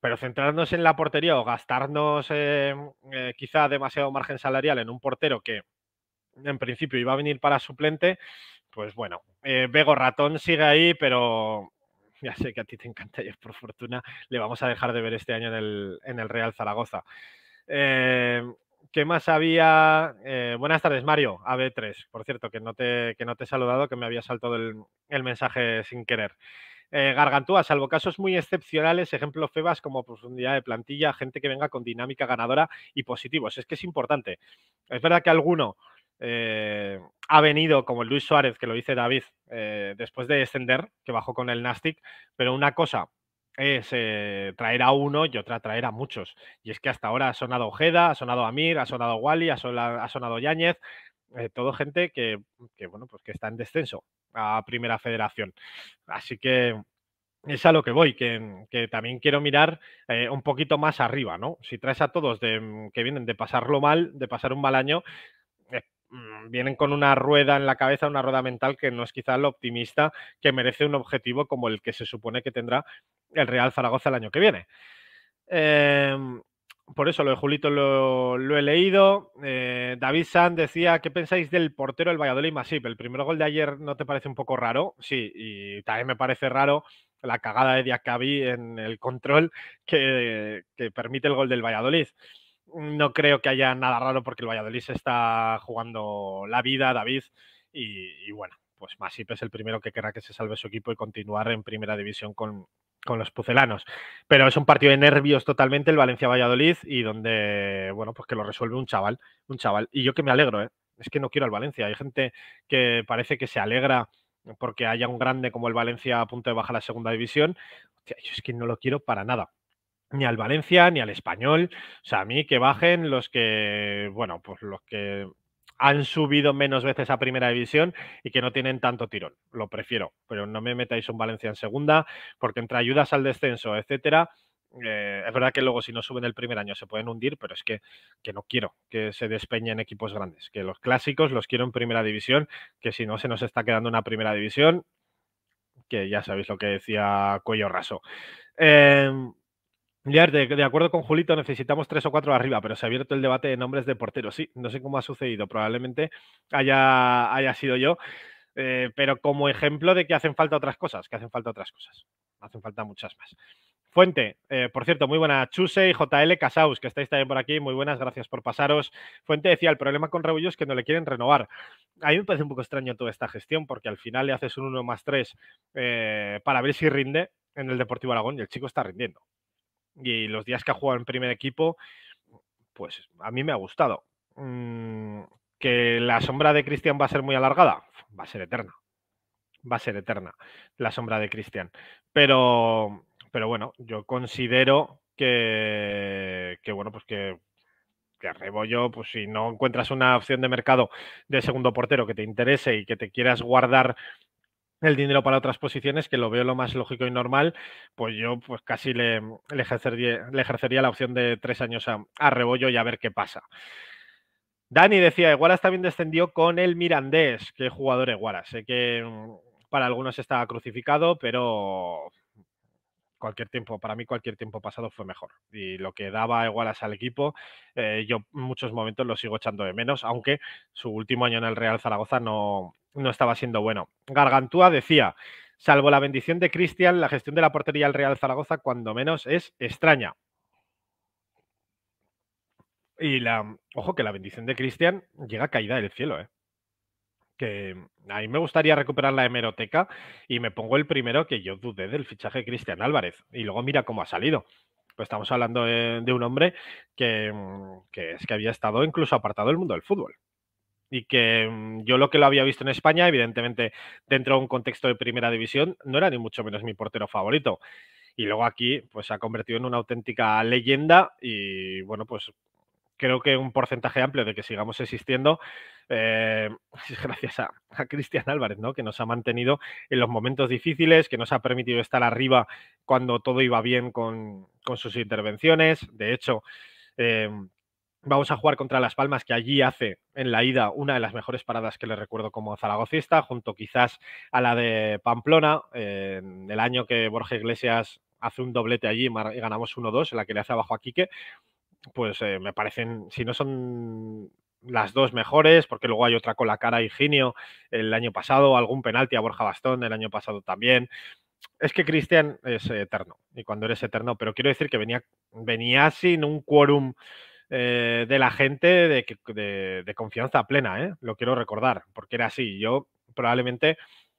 [SPEAKER 1] Pero centrarnos en la portería o gastarnos eh, eh, quizá demasiado margen salarial en un portero que en principio iba a venir para suplente, pues bueno, eh, Bego Ratón sigue ahí, pero ya sé que a ti te encanta y por fortuna le vamos a dejar de ver este año en el, Real Zaragoza. ¿Qué más había? Eh, buenas tardes, Mario, AB3, por cierto, que no te, no te he saludado, que me había saltado el, mensaje sin querer. Eh, Gargantúa, salvo casos muy excepcionales, ejemplo Febas como profundidad pues, de plantilla, gente que venga con dinámica ganadora y positivos. Es que es importante. Es verdad que alguno eh, ha venido, como Luis Suárez, que lo dice David, después de descender, que bajó con el Nastic, pero una cosa es eh, traer a uno y otra traer a muchos. Y es que hasta ahora ha sonado Ojeda, ha sonado Amir, ha sonado Wally, ha, sonado, ha Yáñez, eh, todo gente que, que, bueno, pues que está en descenso a Primera Federación. Así que es a lo que voy, que, también quiero mirar eh, un poquito más arriba, ¿no? Si traes a todos de, mm, que vienen de pasarlo mal, de pasar un mal año, Mm, vienen con una rueda en la cabeza, una rueda mental que no es quizá lo optimista que merece un objetivo como el que se supone que tendrá el Real Zaragoza el año que viene. Em, por eso lo de Julito lo, he leído. Eh, David San decía, ¿qué pensáis del portero del Valladolid Masip? El primer gol de ayer no te parece un poco raro, sí, y también me parece raro la cagada de Diacabí en el control que permite el gol del Valladolid. Mm, no creo que haya nada raro porque el Valladolid está jugando la vida, David, y, bueno, pues Masip es el primero que querrá que se salve su equipo y continuar en primera división con, los pucelanos. Pero es un partido de nervios totalmente el Valencia-Valladolid y donde, bueno, pues que lo resuelve un chaval, un chaval. Y yo que me alegro, ¿eh? es que no quiero al Valencia. Hay gente que parece que se alegra porque haya un grande como el Valencia a punto de bajar a la segunda división. yo es que no lo quiero para nada ni al Valencia, ni al Español. O sea, a mí que bajen los que, bueno, pues los que han subido menos veces a primera división y que no tienen tanto tirón. Lo prefiero, pero no me metáis un Valencia en segunda, porque entre ayudas al descenso, etcétera, eh, es verdad que luego si no suben el primer año se pueden hundir, pero es que, no quiero que se despeñen equipos grandes, que los clásicos los quiero en primera división, que si no se nos está quedando una primera división, que ya sabéis lo que decía Cuello Raso. Em, de, acuerdo con Julito, necesitamos tres o cuatro arriba, pero se ha abierto el debate de nombres de porteros. Sí, no sé cómo ha sucedido, probablemente haya, haya sido yo, eh, pero como ejemplo de que hacen falta otras cosas, que hacen falta otras cosas, hacen falta muchas más. Fuente, eh, por cierto, muy buena. Chuse y JL Casaus, que estáis también por aquí, muy buenas, gracias por pasaros. Fuente decía, el problema con Rebullo es que no le quieren renovar. A mí me parece un poco extraño toda esta gestión, porque al final le haces un 1 más 3 eh, para ver si rinde en el Deportivo Aragón y el chico está rindiendo y los días que ha jugado en primer equipo, pues a mí me ha gustado. Mm, ¿Que la sombra de Cristian va a ser muy alargada? Va a ser eterna. Va a ser eterna la sombra de Cristian. Pero, pero bueno, yo considero que, que bueno, pues que, que yo pues si no encuentras una opción de mercado de segundo portero que te interese y que te quieras guardar el dinero para otras posiciones, que lo veo lo más lógico y normal, pues yo pues casi le, ejercería, la opción de tres años a, Rebollo y a ver qué pasa. Dani decía, Eguaras también descendió con el Mirandés. Qué jugador Eguaras. Sé que mm, para algunos estaba crucificado, pero cualquier tiempo, para mí cualquier tiempo pasado fue mejor. Y lo que daba Igualas al equipo, eh, yo en muchos momentos lo sigo echando de menos, aunque su último año en el Real Zaragoza no, no estaba siendo bueno. Gargantúa decía, salvo la bendición de Cristian, la gestión de la portería del Real Zaragoza cuando menos es extraña. Y la, ojo que la bendición de Cristian llega caída del cielo, ¿eh? que mm, a mí me gustaría recuperar la hemeroteca y me pongo el primero que yo dudé del fichaje Cristian Álvarez y luego mira cómo ha salido. Pues estamos hablando de, un hombre que, mm, que, es que había estado incluso apartado del mundo del fútbol. Y que mm, yo lo que lo había visto en España, evidentemente dentro de un contexto de primera división, no era ni mucho menos mi portero favorito. Y luego aquí pues se ha convertido en una auténtica leyenda y bueno, pues creo que un porcentaje amplio de que sigamos existiendo eh, gracias a, Cristian Álvarez, ¿no? que nos ha mantenido en los momentos difíciles, que nos ha permitido estar arriba cuando todo iba bien con, sus intervenciones. De hecho, eh, vamos a jugar contra Las Palmas, que allí hace en la ida una de las mejores paradas que le recuerdo como zaragocista, junto quizás a la de Pamplona, eh, en el año que Borja Iglesias hace un doblete allí y ganamos 1-2, en la que le hace abajo a Quique pues eh, me parecen, si no son las dos mejores, porque luego hay otra con la cara y Higinio el año pasado, algún penalti a Borja Bastón el año pasado también. Es que Cristian es eterno, y cuando eres eterno, pero quiero decir que venía, venía sin un quórum eh, de la gente de, confianza plena, ¿eh? lo quiero recordar, porque era así. Yo probablemente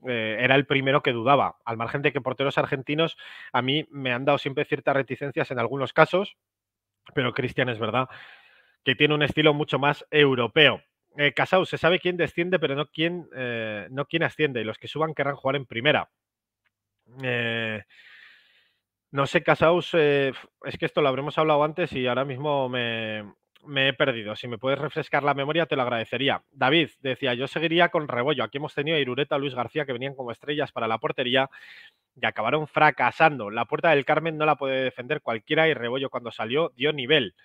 [SPEAKER 1] era el primero que dudaba, al margen de que porteros argentinos a mí me han dado siempre ciertas reticencias en algunos casos, pero Cristian es verdad que tiene un estilo mucho más europeo. Casaus, eh, Casau, se sabe quién desciende, pero no quién, eh, no quién asciende. Y los que suban querrán jugar en primera. Eh, no sé, Casaus, es que esto lo habremos hablado antes y ahora mismo me, me he perdido. Si me puedes refrescar la memoria, te lo agradecería. David decía, yo seguiría con Rebollo. Aquí hemos tenido a Irureta, Luis García, que venían como estrellas para la portería y acabaron fracasando. La puerta del Carmen no la puede defender cualquiera y Rebollo cuando salió dio nivel.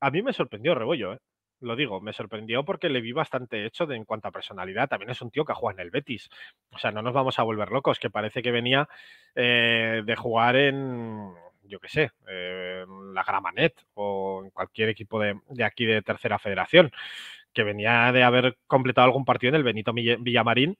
[SPEAKER 1] A mí me sorprendió Rebollo, ¿eh? lo digo, me sorprendió porque le vi bastante hecho de, en cuanto a personalidad. También es un tío que juega en el Betis. O sea, no nos vamos a volver locos, que parece que venía eh, de jugar en, yo qué sé, eh, la Gramanet o en cualquier equipo de, aquí de Tercera Federación, que venía de haber completado algún partido en el Benito Villamarín.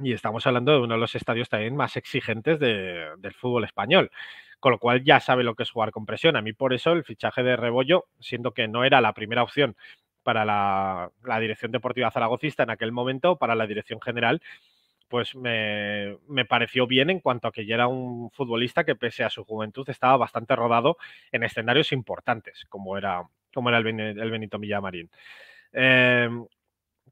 [SPEAKER 1] Y estamos hablando de uno de los estadios también más exigentes del fútbol español, con lo cual ya sabe lo que es jugar con presión. A mí por eso el fichaje de Rebollo, siendo que no era la primera opción para la, la dirección deportiva zaragocista en aquel momento, para la dirección general, pues me, pareció bien en cuanto a que ya era un futbolista que pese a su juventud estaba bastante rodado en escenarios importantes, como era, como era el, Benito Villamarín. Em,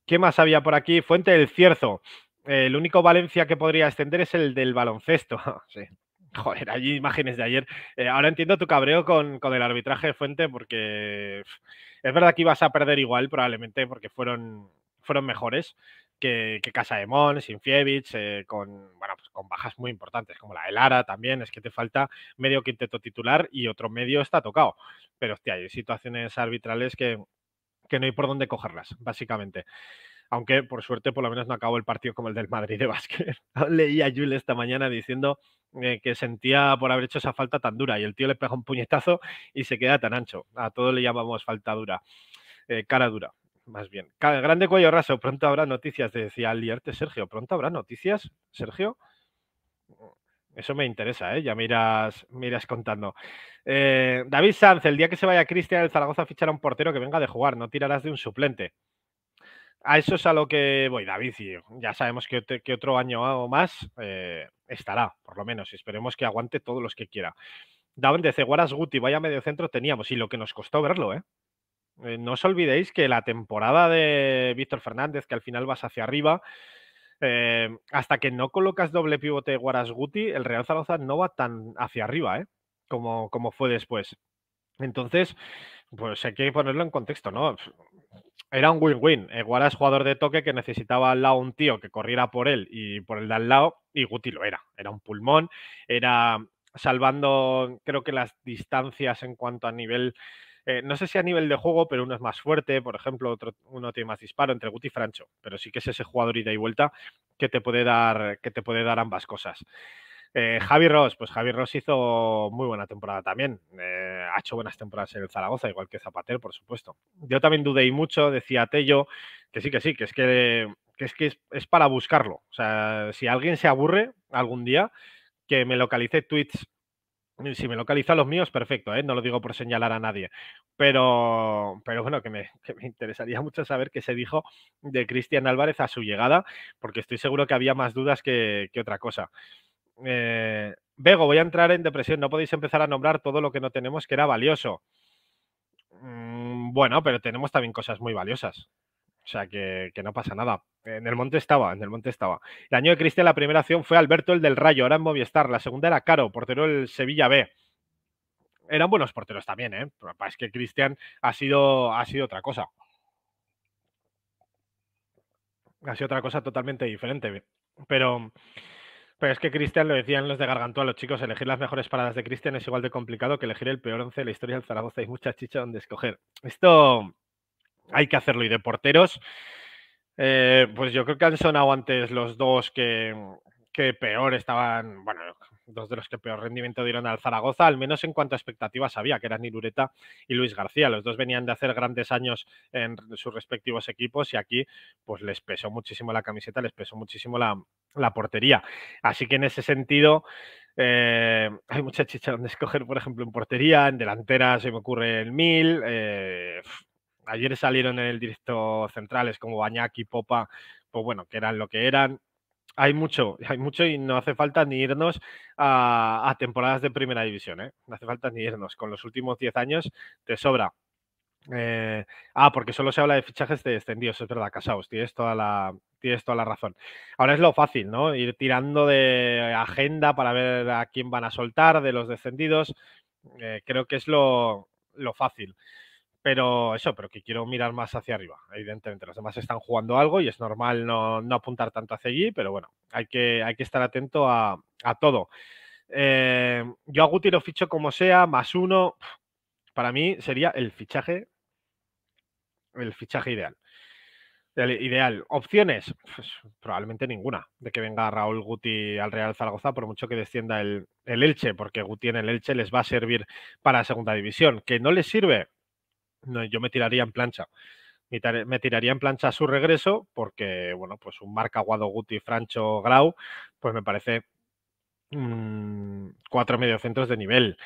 [SPEAKER 1] ¿Qué más había por aquí? Fuente del Cierzo. el único Valencia que podría extender es el del baloncesto. Joder, allí imágenes de ayer. Eh, ahora entiendo tu cabreo con, el arbitraje Fuente porque es verdad que ibas a perder igual probablemente porque fueron, fueron mejores que, Casa de Mon, Sinfievich, eh, con, bueno, pues con bajas muy importantes, como la de Lara también, es que te falta medio quinteto titular y otro medio está tocado. Pero hostia, hay situaciones arbitrales que, no hay por dónde cogerlas, básicamente. Aunque por suerte, por lo menos no acabó el partido como el del Madrid de básquet. Leía a Jules esta mañana diciendo eh, que sentía por haber hecho esa falta tan dura y el tío le pega un puñetazo y se queda tan ancho. A todo le llamamos falta dura, eh, cara dura más bien. Grande cuello raso, pronto habrá noticias, decía Alierte Sergio. ¿Pronto habrá noticias, Sergio? Eso me interesa, ¿eh? ya miras, miras contando. Eh, David Sanz, el día que se vaya Cristian, el Zaragoza a un portero que venga de jugar, no tirarás de un suplente. A eso es a lo que voy, David, y ya sabemos que, otro año o más eh, estará, por lo menos, y esperemos que aguante todos los que quiera. David de Ceguaras Guti, vaya medio centro teníamos, y lo que nos costó verlo, ¿eh? Eh, no os olvidéis que la temporada de Víctor Fernández, que al final vas hacia arriba, eh, hasta que no colocas doble pivote Guti, el Real Zaragoza no va tan hacia arriba, ¿eh? Como, como fue después. Entonces, pues hay que ponerlo en contexto, ¿no? Era un win-win. Eh, Guaras jugador de toque que necesitaba al lado un tío que corriera por él y por el de al lado, y Guti lo era. Era un pulmón, era salvando, creo que las distancias en cuanto a nivel eh, no sé si a nivel de juego, pero uno es más fuerte, por ejemplo, otro, uno tiene más disparo entre Guti y Francho, pero sí que es ese jugador ida y vuelta que te puede dar, que te puede dar ambas cosas. Eh, Javi Ross, pues Javi Ross hizo muy buena temporada también. Eh, ha hecho buenas temporadas en el Zaragoza, igual que Zapater, por supuesto. Yo también dudé y mucho, decía Tello, que sí, que sí, que es que, es que es, para buscarlo. O sea, si alguien se aburre algún día, que me localice tweets Mm, si me localiza los míos, perfecto, ¿eh? no lo digo por señalar a nadie. Pero, bueno, que me, interesaría mucho saber qué se dijo de Cristian Álvarez a su llegada, porque estoy seguro que había más dudas que, otra cosa. Eh, Vego, Bego, voy a entrar en depresión, no podéis empezar a nombrar todo lo que no tenemos que era valioso. Mm, bueno, pero tenemos también cosas muy valiosas. O sea, que, no pasa nada. En el monte estaba, en el monte estaba. El año de Cristian, la primera acción fue Alberto el del Rayo, ahora en Movistar. La segunda era Caro, portero del Sevilla B. Eran buenos porteros también, ¿eh? Pero es que Cristian ha sido, ha sido otra cosa. Ha sido otra cosa totalmente diferente. Pero, pero es que Cristian, lo decían los de Gargantúa, los chicos, elegir las mejores paradas de Cristian es igual de complicado que elegir el peor once de la historia del Zaragoza. Hay mucha chicha donde escoger. Esto, hay que hacerlo. Y de porteros, eh, pues yo creo que han sonado antes los dos que, peor estaban, bueno, dos de los que peor rendimiento dieron al Zaragoza, al menos en cuanto a expectativas había, que eran Irureta y Luis García. Los dos venían de hacer grandes años en sus respectivos equipos y aquí pues les pesó muchísimo la camiseta, les pesó muchísimo la, portería. Así que en ese sentido eh, hay mucha chicha donde escoger, por ejemplo, en portería, en delantera se me ocurre el Mil, eh, ayer salieron en el directo centrales como Bañaki, Popa, pues bueno, que eran lo que eran. Hay mucho, hay mucho y no hace falta ni irnos a, temporadas de primera división, ¿eh? No hace falta ni irnos. Con los últimos 10 años te sobra. Eh, ah, porque solo se habla de fichajes de descendidos. es verdad, Casaus, tienes toda la, tienes toda la razón. Ahora es lo fácil, ¿no? Ir tirando de agenda para ver a quién van a soltar de los descendidos. Eh, creo que es lo, lo fácil. Pero eso, pero que quiero mirar más hacia arriba. Evidentemente, los demás están jugando algo y es normal no, apuntar tanto hacia allí, pero bueno, hay que, hay que estar atento a, todo. Eh, yo a Guti lo ficho como sea, más uno. Para mí sería el fichaje. El fichaje ideal. ideal. Opciones, pues, probablemente ninguna de que venga Raúl Guti al Real Zaragoza, por mucho que descienda el, el Elche, porque Guti en el Elche les va a servir para la segunda división. ¿Que no les sirve? yo me tiraría en plancha. Me tiraría en plancha a su regreso porque, bueno, pues un marca Guado Guti, Francho, Grau, pues me parece cuatro mm, cuatro mediocentros de nivel.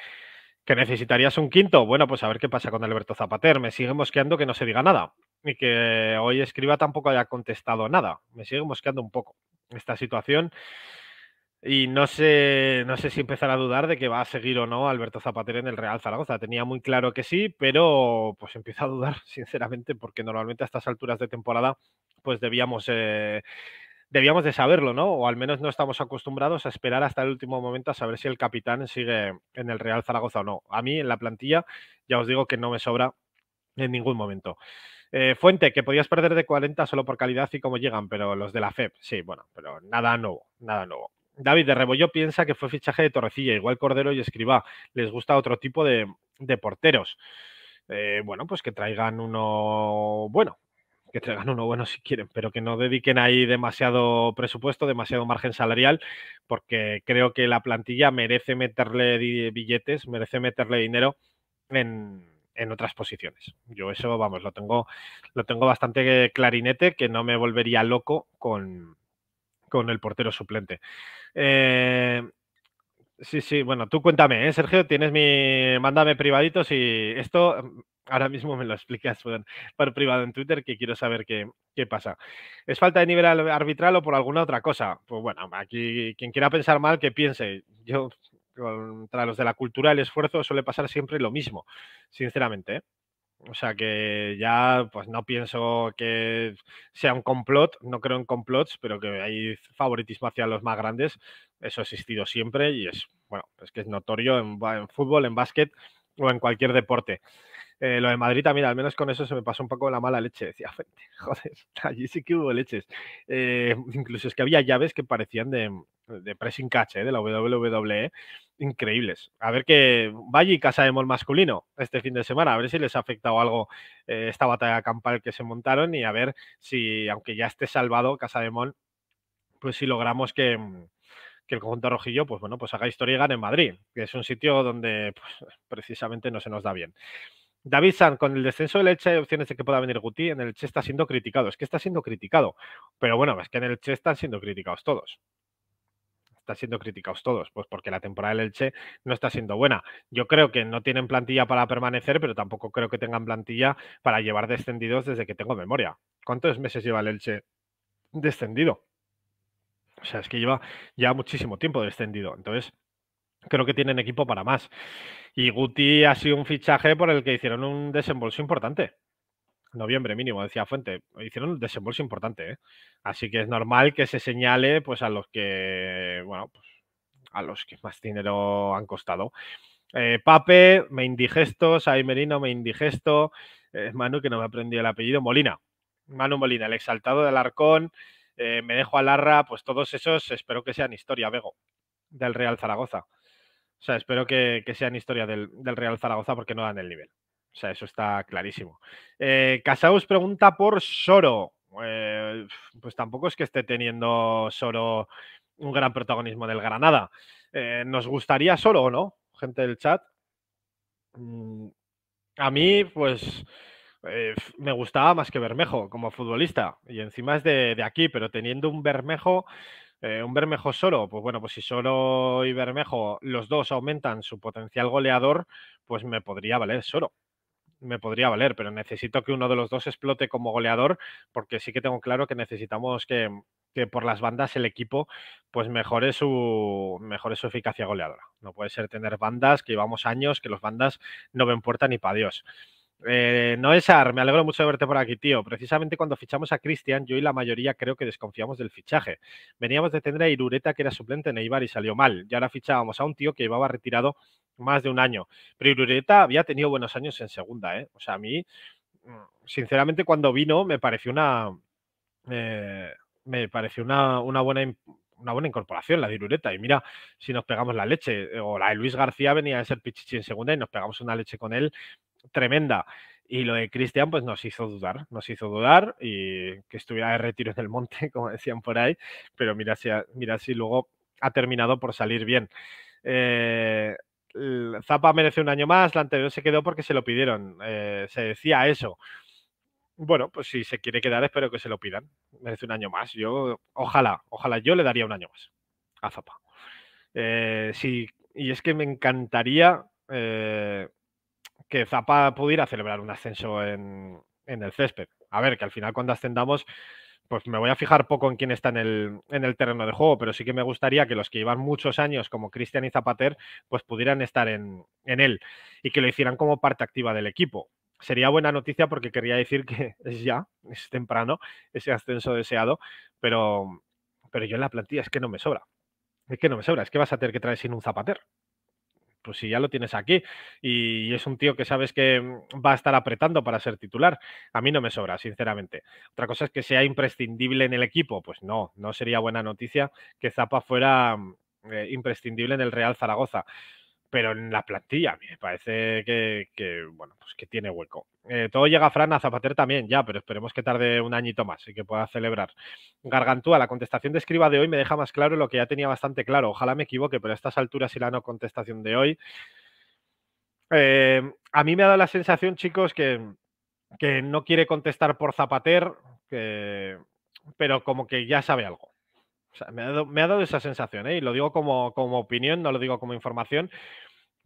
[SPEAKER 1] ¿Que necesitarías un quinto? Bueno, pues a ver qué pasa con Alberto Zapater. Me sigue mosqueando que no se diga nada y que hoy escriba tampoco haya contestado nada. Me sigue mosqueando un poco esta situación. Y no sé, no sé si empezar a dudar de que va a seguir o no Alberto Zapatero en el Real Zaragoza. Tenía muy claro que sí, pero pues empiezo a dudar, sinceramente, porque normalmente a estas alturas de temporada, pues debíamos, eh, debíamos de saberlo, ¿no? O al menos no estamos acostumbrados a esperar hasta el último momento a saber si el capitán sigue en el Real Zaragoza o no. A mí, en la plantilla, ya os digo que no me sobra en ningún momento. Eh, Fuente, que podías perder de 40 solo por calidad y cómo llegan, pero los de la FEP, sí, bueno, pero nada nuevo, nada nuevo. David de Rebollo piensa que fue fichaje de Torrecilla, igual Cordero y Escribá. Les gusta otro tipo de, porteros. Eh, bueno, pues que traigan uno bueno, que traigan uno bueno si quieren, pero que no dediquen ahí demasiado presupuesto, demasiado margen salarial, porque creo que la plantilla merece meterle billetes, merece meterle dinero en, en otras posiciones. Yo eso, vamos, lo tengo, lo tengo bastante clarinete, que no me volvería loco con, con el portero suplente. Eh, sí, sí, bueno, tú cuéntame, ¿eh, Sergio, tienes mi, mándame privadito si esto mm, ahora mismo me lo explicas por, privado en Twitter, que quiero saber qué, qué, pasa. ¿Es falta de nivel arbitral o por alguna otra cosa? Pues bueno, aquí quien quiera pensar mal, que piense. Yo, contra los de la cultura, el esfuerzo suele pasar siempre lo mismo, sinceramente. ¿eh? O sea que ya pues no pienso que sea un complot, no creo en complots, pero que hay favoritismo hacia los más grandes. Eso ha existido siempre y es bueno, es que es notorio en, fútbol, en básquet o en cualquier deporte. Eh, lo de Madrid también, al menos con eso se me pasó un poco la mala leche. Decía, joder, allí sí que hubo leches. Eh, incluso es que había llaves que parecían de, pressing catch, eh, de la WWE increíbles. A ver que va y Casa de Mol masculino este fin de semana, a ver si les ha afectado algo eh, esta batalla campal que se montaron y a ver si, aunque ya esté salvado Casa de Mol, pues si logramos mm, que, el conjunto rojillo, pues bueno, pues haga historia y gane en Madrid, que es un sitio donde pues, precisamente no se nos da bien. David San, con el descenso de leche hay opciones de que pueda venir Guti. En el Che está siendo criticado. Es que está siendo criticado. Pero bueno, es que en el Che están siendo criticados todos siendo criticados todos, pues porque la temporada del Elche no está siendo buena. Yo creo que no tienen plantilla para permanecer, pero tampoco creo que tengan plantilla para llevar descendidos desde que tengo memoria. ¿Cuántos meses lleva el Elche descendido? O sea, es que lleva ya muchísimo tiempo descendido. Entonces, creo que tienen equipo para más. Y Guti ha sido un fichaje por el que hicieron un desembolso importante noviembre mínimo, decía Fuente. Hicieron un desembolso importante, ¿eh? Así que es normal que se señale pues a los que, bueno, pues a los que más dinero han costado. Eh, Pape, me indigesto, Saimerino, me indigesto, eh, Manu, que no me aprendido el apellido, Molina, Manu Molina, el exaltado del Arcón, me dejo a pues todos esos espero que sean historia, Vego, del Real Zaragoza. O sea, espero que, sean historia del Real Zaragoza porque no dan el nivel. O sea, eso está clarísimo. Eh, Casaus pregunta por Soro. Eh, pues tampoco es que esté teniendo Soro un gran protagonismo del Granada. Eh, ¿Nos gustaría Soro o no, gente del chat? Mm, a mí, pues, me gustaba más que Bermejo como futbolista. Y encima es de, aquí, pero teniendo un Bermejo, un Bermejo solo, pues bueno, pues si Soro y Bermejo los dos aumentan su potencial goleador, pues me podría valer Soro me podría valer, pero necesito que uno de los dos explote como goleador, porque sí que tengo claro que necesitamos que, que por las bandas el equipo pues mejore su, mejore su eficacia goleadora. No puede ser tener bandas que llevamos años que los bandas no ven puerta ni para Dios. Eh, Esar, me alegro mucho de verte por aquí, tío. Precisamente cuando fichamos a Cristian, yo y la mayoría creo que desconfiamos del fichaje. Veníamos de tener a Irureta, que era suplente en Eibar y salió mal. Y ahora fichábamos a un tío que llevaba retirado más de un año. Pero Irureta había tenido buenos años en segunda, ¿eh? O sea, a mí, mm, sinceramente, cuando vino me pareció una. Eh, me pareció una, una buena una buena incorporación, la de Irureta. Y mira, si nos pegamos la leche, o la de Luis García venía a ser pichichi en segunda y nos pegamos una leche con él tremenda. Y lo de Cristian, pues nos hizo dudar, nos hizo dudar y que estuviera de retiro en el monte, como decían por ahí, pero mira si, mira si luego ha terminado por salir bien. Eh, Zapa merece un año más, la anterior se quedó porque se lo pidieron, eh, se decía eso. Bueno, pues si se quiere quedar, espero que se lo pidan. Merece un año más. Yo, ojalá, ojalá yo le daría un año más a Zapa. Eh, sí, y es que me encantaría eh, que Zapa pudiera celebrar un ascenso en, el césped. A ver, que al final cuando ascendamos, pues me voy a fijar poco en quién está en el, en el terreno de juego, pero sí que me gustaría que los que llevan muchos años, como Cristian y Zapater, pues pudieran estar en, en él y que lo hicieran como parte activa del equipo. Sería buena noticia porque quería decir que es ya, es temprano, ese ascenso deseado, pero, pero yo en la plantilla es que no me sobra. Es que no me sobra, es que vas a tener que traer sin un zapater pues si ya lo tienes aquí y es un tío que sabes que mm, va a estar apretando para ser titular, a mí no me sobra, sinceramente. Otra cosa es que sea imprescindible en el equipo, pues no, no sería buena noticia que Zapa fuera mm, eh, imprescindible en el Real Zaragoza pero en la plantilla me parece que, bueno, pues que tiene hueco. Eh, todo llega a Fran, a Zapater también, ya, pero esperemos que tarde un añito más y que pueda celebrar. Gargantúa, la contestación de escriba de hoy me deja más claro lo que ya tenía bastante claro. Ojalá me equivoque, pero a estas alturas y la no contestación de hoy. Eh, a mí me ha dado la sensación, chicos, que, no quiere contestar por Zapater, pero como que ya sabe algo me, ha dado, esa sensación, ¿eh? y lo digo como, como opinión, no lo digo como información,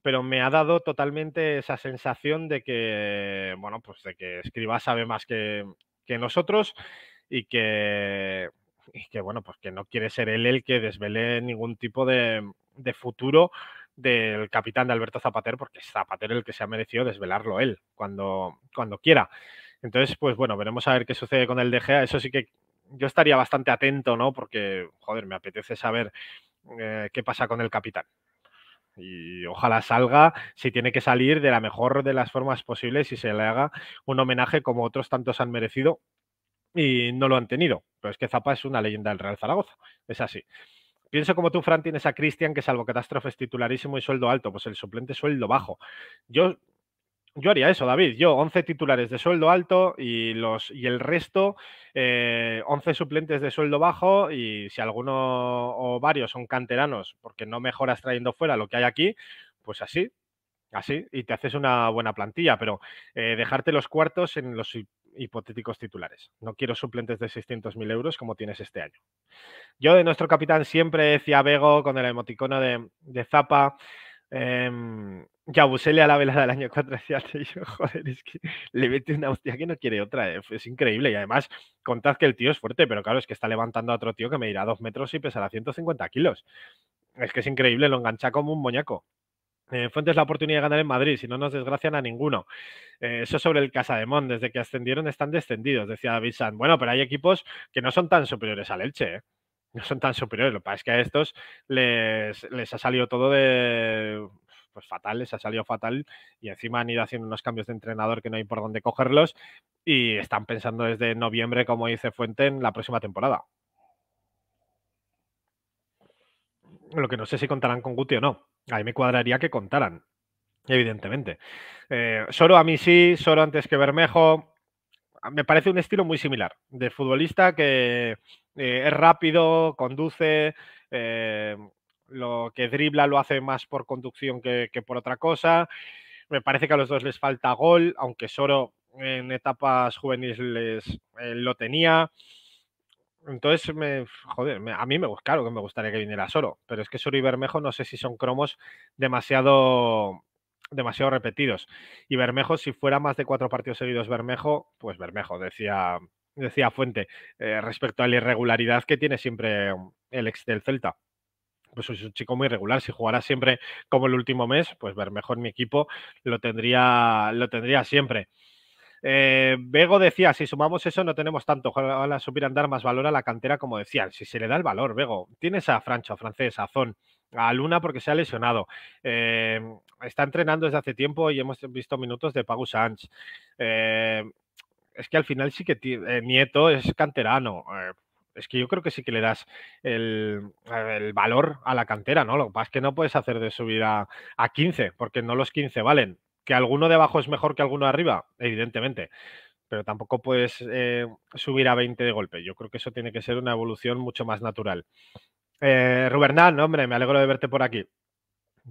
[SPEAKER 1] pero me ha dado totalmente esa sensación de que, bueno, pues de que Escriba sabe más que, que nosotros y que, y que, bueno, pues que no quiere ser él el que desvele ningún tipo de, futuro del capitán de Alberto Zapatero, porque es Zapatero el que se ha merecido desvelarlo él cuando, cuando quiera. Entonces, pues bueno, veremos a ver qué sucede con el DGA. Eso sí que yo estaría bastante atento, ¿no? Porque, joder, me apetece saber eh, qué pasa con el capitán. Y ojalá salga, si tiene que salir, de la mejor de las formas posibles y se le haga un homenaje como otros tantos han merecido y no lo han tenido. Pero es que Zapa es una leyenda del Real Zaragoza, es así. Pienso como tú, Fran, tienes a Cristian, que salvo catástrofes titularísimo y sueldo alto, pues el suplente sueldo bajo. Yo yo haría eso, David. Yo, 11 titulares de sueldo alto y, los, y el resto, 11 eh, suplentes de sueldo bajo y si alguno o varios son canteranos porque no mejoras trayendo fuera lo que hay aquí, pues así, así, y te haces una buena plantilla, pero eh, dejarte los cuartos en los hipotéticos titulares. No quiero suplentes de 600.000 euros como tienes este año. Yo de nuestro capitán siempre decía Bego con el emoticono de, Zapa. Em, que abuséle a la velada del año 4 decía Y yo, joder, es que le mete una hostia que no quiere otra. Eh, es increíble. Y además, contad que el tío es fuerte, pero claro, es que está levantando a otro tío que me irá dos metros y pesará 150 kilos. Es que es increíble, lo engancha como un moñaco. Eh, Fuentes la oportunidad de ganar en Madrid, si no nos desgracian a ninguno. Eh, eso sobre el Casa Casademón, desde que ascendieron están descendidos, decía David Bueno, pero hay equipos que no son tan superiores al Elche, ¿eh? no son tan superiores. Lo que pasa es que a estos les ha salido todo de, pues fatal, se ha salido fatal y encima han ido haciendo unos cambios de entrenador que no hay por dónde cogerlos y están pensando desde noviembre, como dice Fuente, en la próxima temporada. Lo que no sé si contarán con Guti o no. A mí me cuadraría que contaran, evidentemente. Eh, Soro a mí sí, Soro antes que Bermejo. Ah, me parece un estilo muy similar de futbolista que eh, es rápido, conduce, eh, lo que dribla lo hace más por conducción que, por otra cosa. Me parece que a los dos les falta gol, aunque Soro en etapas juveniles eh, lo tenía. Entonces, joder, a mí me claro que me gustaría que viniera Soro, pero es que Soro y Bermejo no sé si son cromos demasiado demasiado repetidos. Y Bermejo, si fuera más de cuatro partidos seguidos Bermejo, pues Bermejo, decía, decía Fuente, eh, respecto a la irregularidad que tiene siempre el ex del Celta pues es un chico muy regular. Si jugara siempre como el último mes, pues ver mejor mi equipo lo tendría, lo tendría siempre. Vego eh, decía, si sumamos eso no tenemos tanto, subir a dar más valor a la cantera como decía. si se le da el valor, Bego, tienes a Francho, a Francés, a Zon, a Luna porque se ha lesionado, eh, está entrenando desde hace tiempo y hemos visto minutos de Pago Sanz. Eh, es que al final sí que Nieto es canterano es que yo creo que sí que le das eh, el, valor a la cantera, ¿no? Lo que pasa es que no puedes hacer de subir a, 15, porque no los 15 valen. Que alguno de abajo es mejor que alguno de arriba, evidentemente, pero tampoco puedes eh, subir a 20 de golpe. Yo creo que eso tiene que ser una evolución mucho más natural. Eh, Rubernán, hombre, me alegro de verte por aquí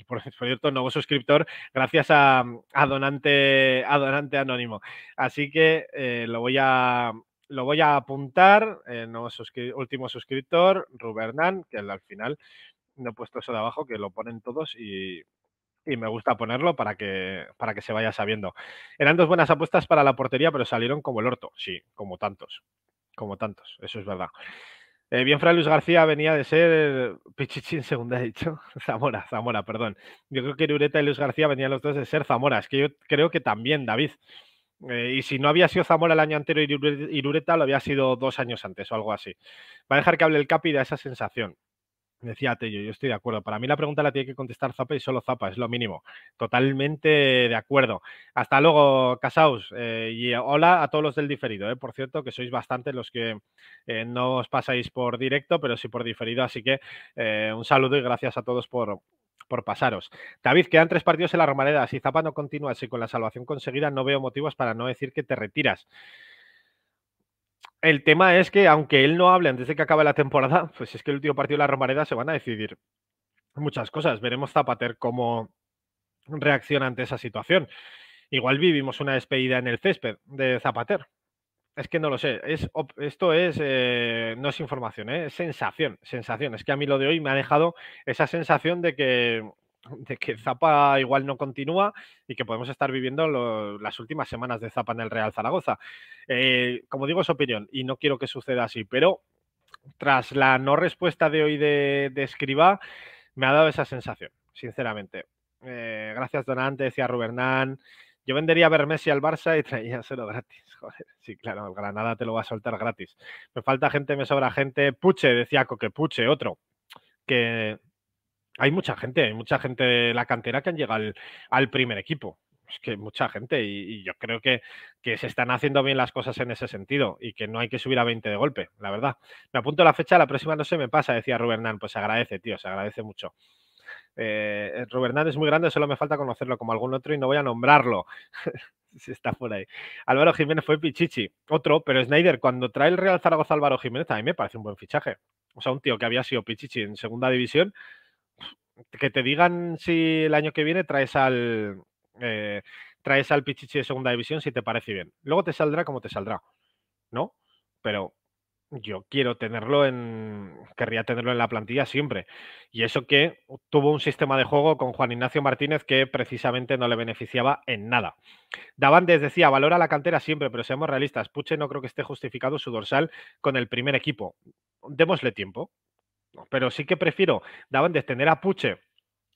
[SPEAKER 1] por cierto, nuevo suscriptor, gracias a, donante, donante anónimo. Así que eh, lo voy a, lo voy a apuntar, nuevo último suscriptor, Rubernan, que al final no he puesto eso de abajo, que lo ponen todos y, y, me gusta ponerlo para que, para que se vaya sabiendo. Eran dos buenas apuestas para la portería, pero salieron como el orto, sí, como tantos, como tantos, eso es verdad. Eh, bien, Fray Luis García venía de ser Pichichín, segunda he dicho. Zamora, Zamora, perdón. Yo creo que Ureta y Luis García venían los dos de ser Zamora. Es que yo creo que también, David. Eh, y si no había sido Zamora el año anterior y Irureta, lo había sido dos años antes o algo así. Va a dejar que hable el Capi de esa sensación. Decía Tello, yo estoy de acuerdo. Para mí la pregunta la tiene que contestar Zapa y solo Zapa, es lo mínimo. Totalmente de acuerdo. Hasta luego, Casaus. Eh, y hola a todos los del diferido, eh. por cierto, que sois bastante los que no os pasáis por directo, pero sí por diferido. Así que un saludo y gracias a todos por por pasaros. David, quedan tres partidos en la Romareda. Si Zapa no continúa así con la salvación conseguida, no veo motivos para no decir que te retiras. El tema es que, aunque él no hable antes de que acabe la temporada, pues es que el último partido de la Romareda se van a decidir muchas cosas. Veremos Zapater cómo reacciona ante esa situación. Igual vivimos una despedida en el césped de Zapater. Es que no lo sé. esto es eh, no es información, ¿eh? es sensación, sensación. Es que a mí lo de hoy me ha dejado esa sensación de que, Zapa igual no continúa y que podemos estar viviendo las últimas semanas de Zapa en el Real Zaragoza. Eh, como digo, es opinión y no quiero que suceda así, pero tras la no respuesta de hoy de, de Escriba, me ha dado esa sensación, sinceramente. gracias, Donante, decía Rubernán. Yo vendería a Messi al Barça y traía gratis. Joder, sí, claro, el Granada te lo va a soltar gratis. Me falta gente, me sobra gente. Puche, decía Coque, Puche, otro. Que hay mucha gente, hay mucha gente de la cantera que han llegado al, primer equipo. Es que mucha gente y, yo creo que, se están haciendo bien las cosas en ese sentido y que no hay que subir a 20 de golpe, la verdad. Me apunto la fecha, la próxima no se me pasa, decía Rubén Nan, pues se agradece, tío, se agradece mucho. Eh, eh es muy grande, solo me falta conocerlo como algún otro y no voy a nombrarlo. si está fuera ahí. Álvaro Jiménez fue Pichichi, otro, pero Snyder, cuando trae el Real Zaragoza Álvaro Jiménez, a mí me parece un buen fichaje. O sea, un tío que había sido Pichichi en segunda división, que te digan si el año que viene traes al. Eh, traes al Pichichi de segunda división si te parece bien. Luego te saldrá como te saldrá, ¿no? Pero yo quiero tenerlo en. Querría tenerlo en la plantilla siempre. Y eso que tuvo un sistema de juego con Juan Ignacio Martínez que precisamente no le beneficiaba en nada. Davantes decía, valora la cantera siempre, pero seamos realistas. Puche no creo que esté justificado su dorsal con el primer equipo. Démosle tiempo. Pero sí que prefiero Davantes tener a Puche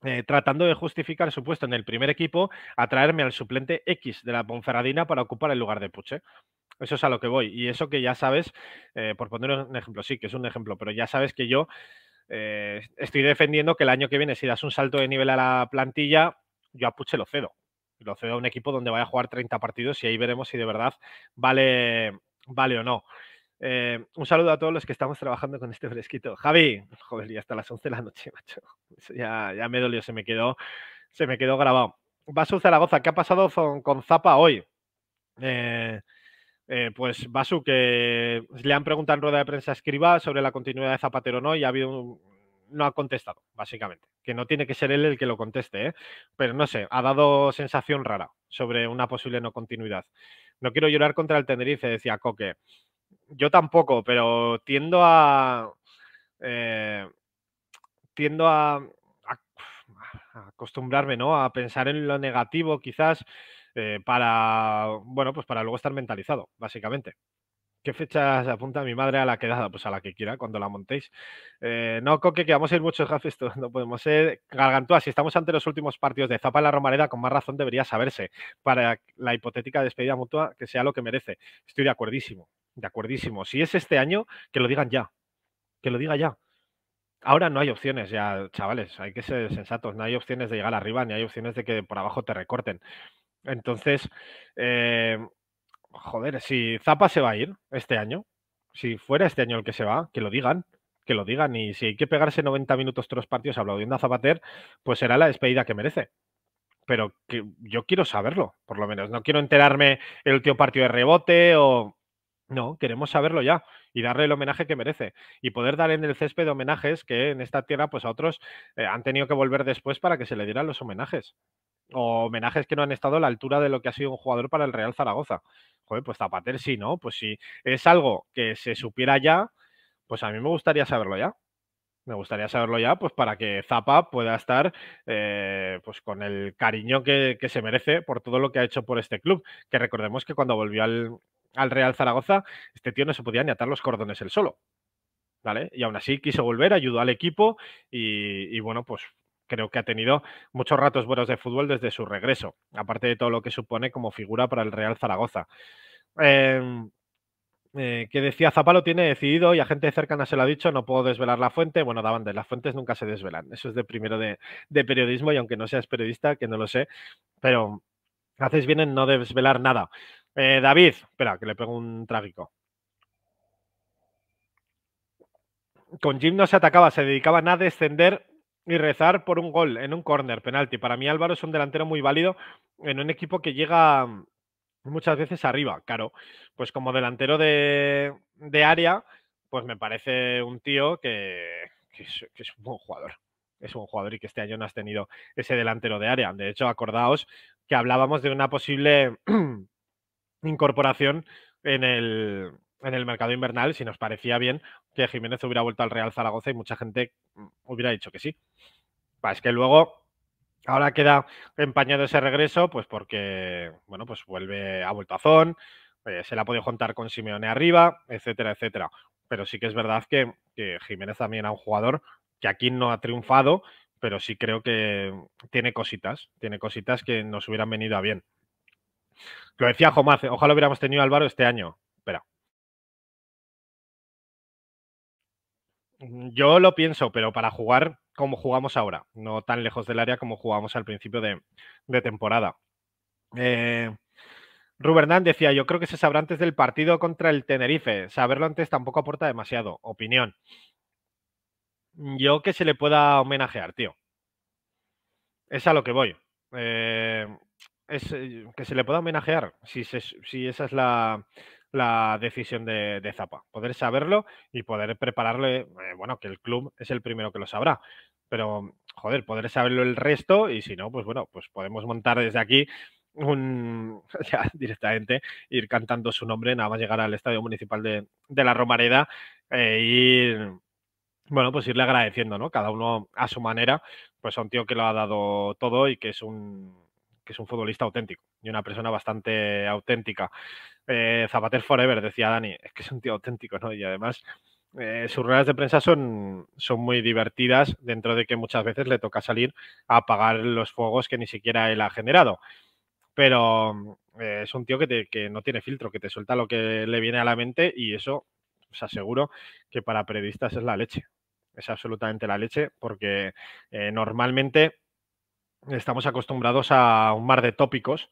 [SPEAKER 1] eh, tratando de justificar su puesto en el primer equipo a traerme al suplente X de la Ponferradina para ocupar el lugar de Puche. Eso es a lo que voy. Y eso que ya sabes, eh, por poner un ejemplo, sí, que es un ejemplo, pero ya sabes que yo eh, estoy defendiendo que el año que viene, si das un salto de nivel a la plantilla, yo a lo cedo. Lo cedo a un equipo donde vaya a jugar 30 partidos y ahí veremos si de verdad vale, vale o no. Eh, un saludo a todos los que estamos trabajando con este fresquito. Javi, joder, ya hasta las 11 de la noche, macho. Ya, me dolió, se me quedó, se me quedó grabado. Vasu Zaragoza, ¿qué ha pasado con, Zapa hoy? Eh, eh, pues Basu, que le han preguntado en rueda de prensa escriba sobre la continuidad de Zapatero no y ha no ha contestado, básicamente. Que no tiene que ser él el que lo conteste, ¿eh? pero no sé, ha dado sensación rara sobre una posible no continuidad. No quiero llorar contra el Tenerife, decía Coque. Yo tampoco, pero tiendo a. Eh, tiendo a acostumbrarme, ¿no? A pensar en lo negativo, quizás. Eh, para, bueno, pues para luego estar mentalizado, básicamente. ¿Qué fechas apunta mi madre a la quedada? Pues a la que quiera, cuando la montéis. Eh, no, Coque, que vamos a ir muchos jafes, no podemos ser. Gargantúa, si estamos ante los últimos partidos de Zapa en la Romareda, con más razón debería saberse para la hipotética despedida mutua que sea lo que merece. Estoy de acuerdísimo, de acuerdísimo. Si es este año, que lo digan ya, que lo diga ya. Ahora no hay opciones ya, chavales, hay que ser sensatos, no hay opciones de llegar arriba, ni hay opciones de que por abajo te recorten. Entonces, eh, joder, si Zapa se va a ir este año, si fuera este año el que se va, que lo digan, que lo digan. Y si hay que pegarse 90 minutos tres partidos aplaudiendo a Zapater, pues será la despedida que merece. Pero que yo quiero saberlo, por lo menos. No quiero enterarme el último partido de rebote o no, queremos saberlo ya y darle el homenaje que merece y poder dar en el césped homenajes que en esta tierra pues a otros eh, han tenido que volver después para que se le dieran los homenajes o homenajes que no han estado a la altura de lo que ha sido un jugador para el Real Zaragoza. Joder, pues Zapater sí, ¿no? Pues si es algo que se supiera ya, pues a mí me gustaría saberlo ya. Me gustaría saberlo ya, pues para que Zapa pueda estar eh, pues con el cariño que, se merece por todo lo que ha hecho por este club. Que recordemos que cuando volvió al, Real Zaragoza, este tío no se podía ni atar los cordones él solo. ¿Vale? Y aún así quiso volver, ayudó al equipo y, y bueno, pues creo que ha tenido muchos ratos buenos de fútbol desde su regreso, aparte de todo lo que supone como figura para el Real Zaragoza. ¿Qué em, eh, que decía Zapalo tiene decidido y a gente cercana se lo ha dicho, no puedo desvelar la fuente. Bueno, daban de las fuentes nunca se desvelan. Eso es de primero de, periodismo y aunque no seas periodista, que no lo sé, pero haces bien en no desvelar nada. Eh, David, espera, que le pego un trágico. Con Jim no se atacaba, se dedicaban a descender y rezar por un gol en un córner, penalti. Para mí Álvaro es un delantero muy válido en un equipo que llega mm, muchas veces arriba, claro. Pues como delantero de, área, pues me parece un tío que, es, que, es, un buen jugador. Es un jugador y que este año no has tenido ese delantero de área. De hecho, acordaos que hablábamos de una posible incorporación en el, en el mercado invernal si nos parecía bien que Jiménez hubiera vuelto al Real Zaragoza y mucha gente mm, hubiera dicho que sí. Es que luego ahora queda empañado ese regreso, pues porque, bueno, pues vuelve, ha vuelto a Zon, eh, se la ha podido juntar con Simeone arriba, etcétera, etcétera. Pero sí que es verdad que, Jiménez también era un jugador que aquí no ha triunfado, pero sí creo que tiene cositas, tiene cositas que nos hubieran venido a bien. Lo decía Jomaz, ojalá hubiéramos tenido Álvaro este año. Mm, yo lo pienso, pero para jugar como jugamos ahora, no tan lejos del área como jugamos al principio de, temporada. Eh, Rubernán decía, yo creo que se sabrá antes del partido contra el Tenerife. Saberlo antes tampoco aporta demasiado. Opinión. Mm, yo que se le pueda homenajear, tío. Es a lo que voy. Eh, es, eh, que se le pueda homenajear, si, si esa es la, la decisión de, de Zapa, poder saberlo y poder prepararle, eh, bueno, que el club es el primero que lo sabrá, pero joder, poder saberlo el resto y si no, pues bueno, pues podemos montar desde aquí un, ya directamente ir cantando su nombre, nada más llegar al Estadio Municipal de, de la Romareda e ir, bueno, pues irle agradeciendo, ¿no? Cada uno a su manera, pues a un tío que lo ha dado todo y que es un que es un futbolista auténtico y una persona bastante auténtica. Eh, Zapater Forever, decía Dani, es que es un tío auténtico, ¿no? Y además eh, sus ruedas de prensa son, son muy divertidas dentro de que muchas veces le toca salir a apagar los fuegos que ni siquiera él ha generado. Pero mm, eh, es un tío que, no tiene filtro, que te suelta lo que le viene a la mente y eso os aseguro que para periodistas es la leche. Es absolutamente la leche porque eh, normalmente estamos acostumbrados a un mar de tópicos,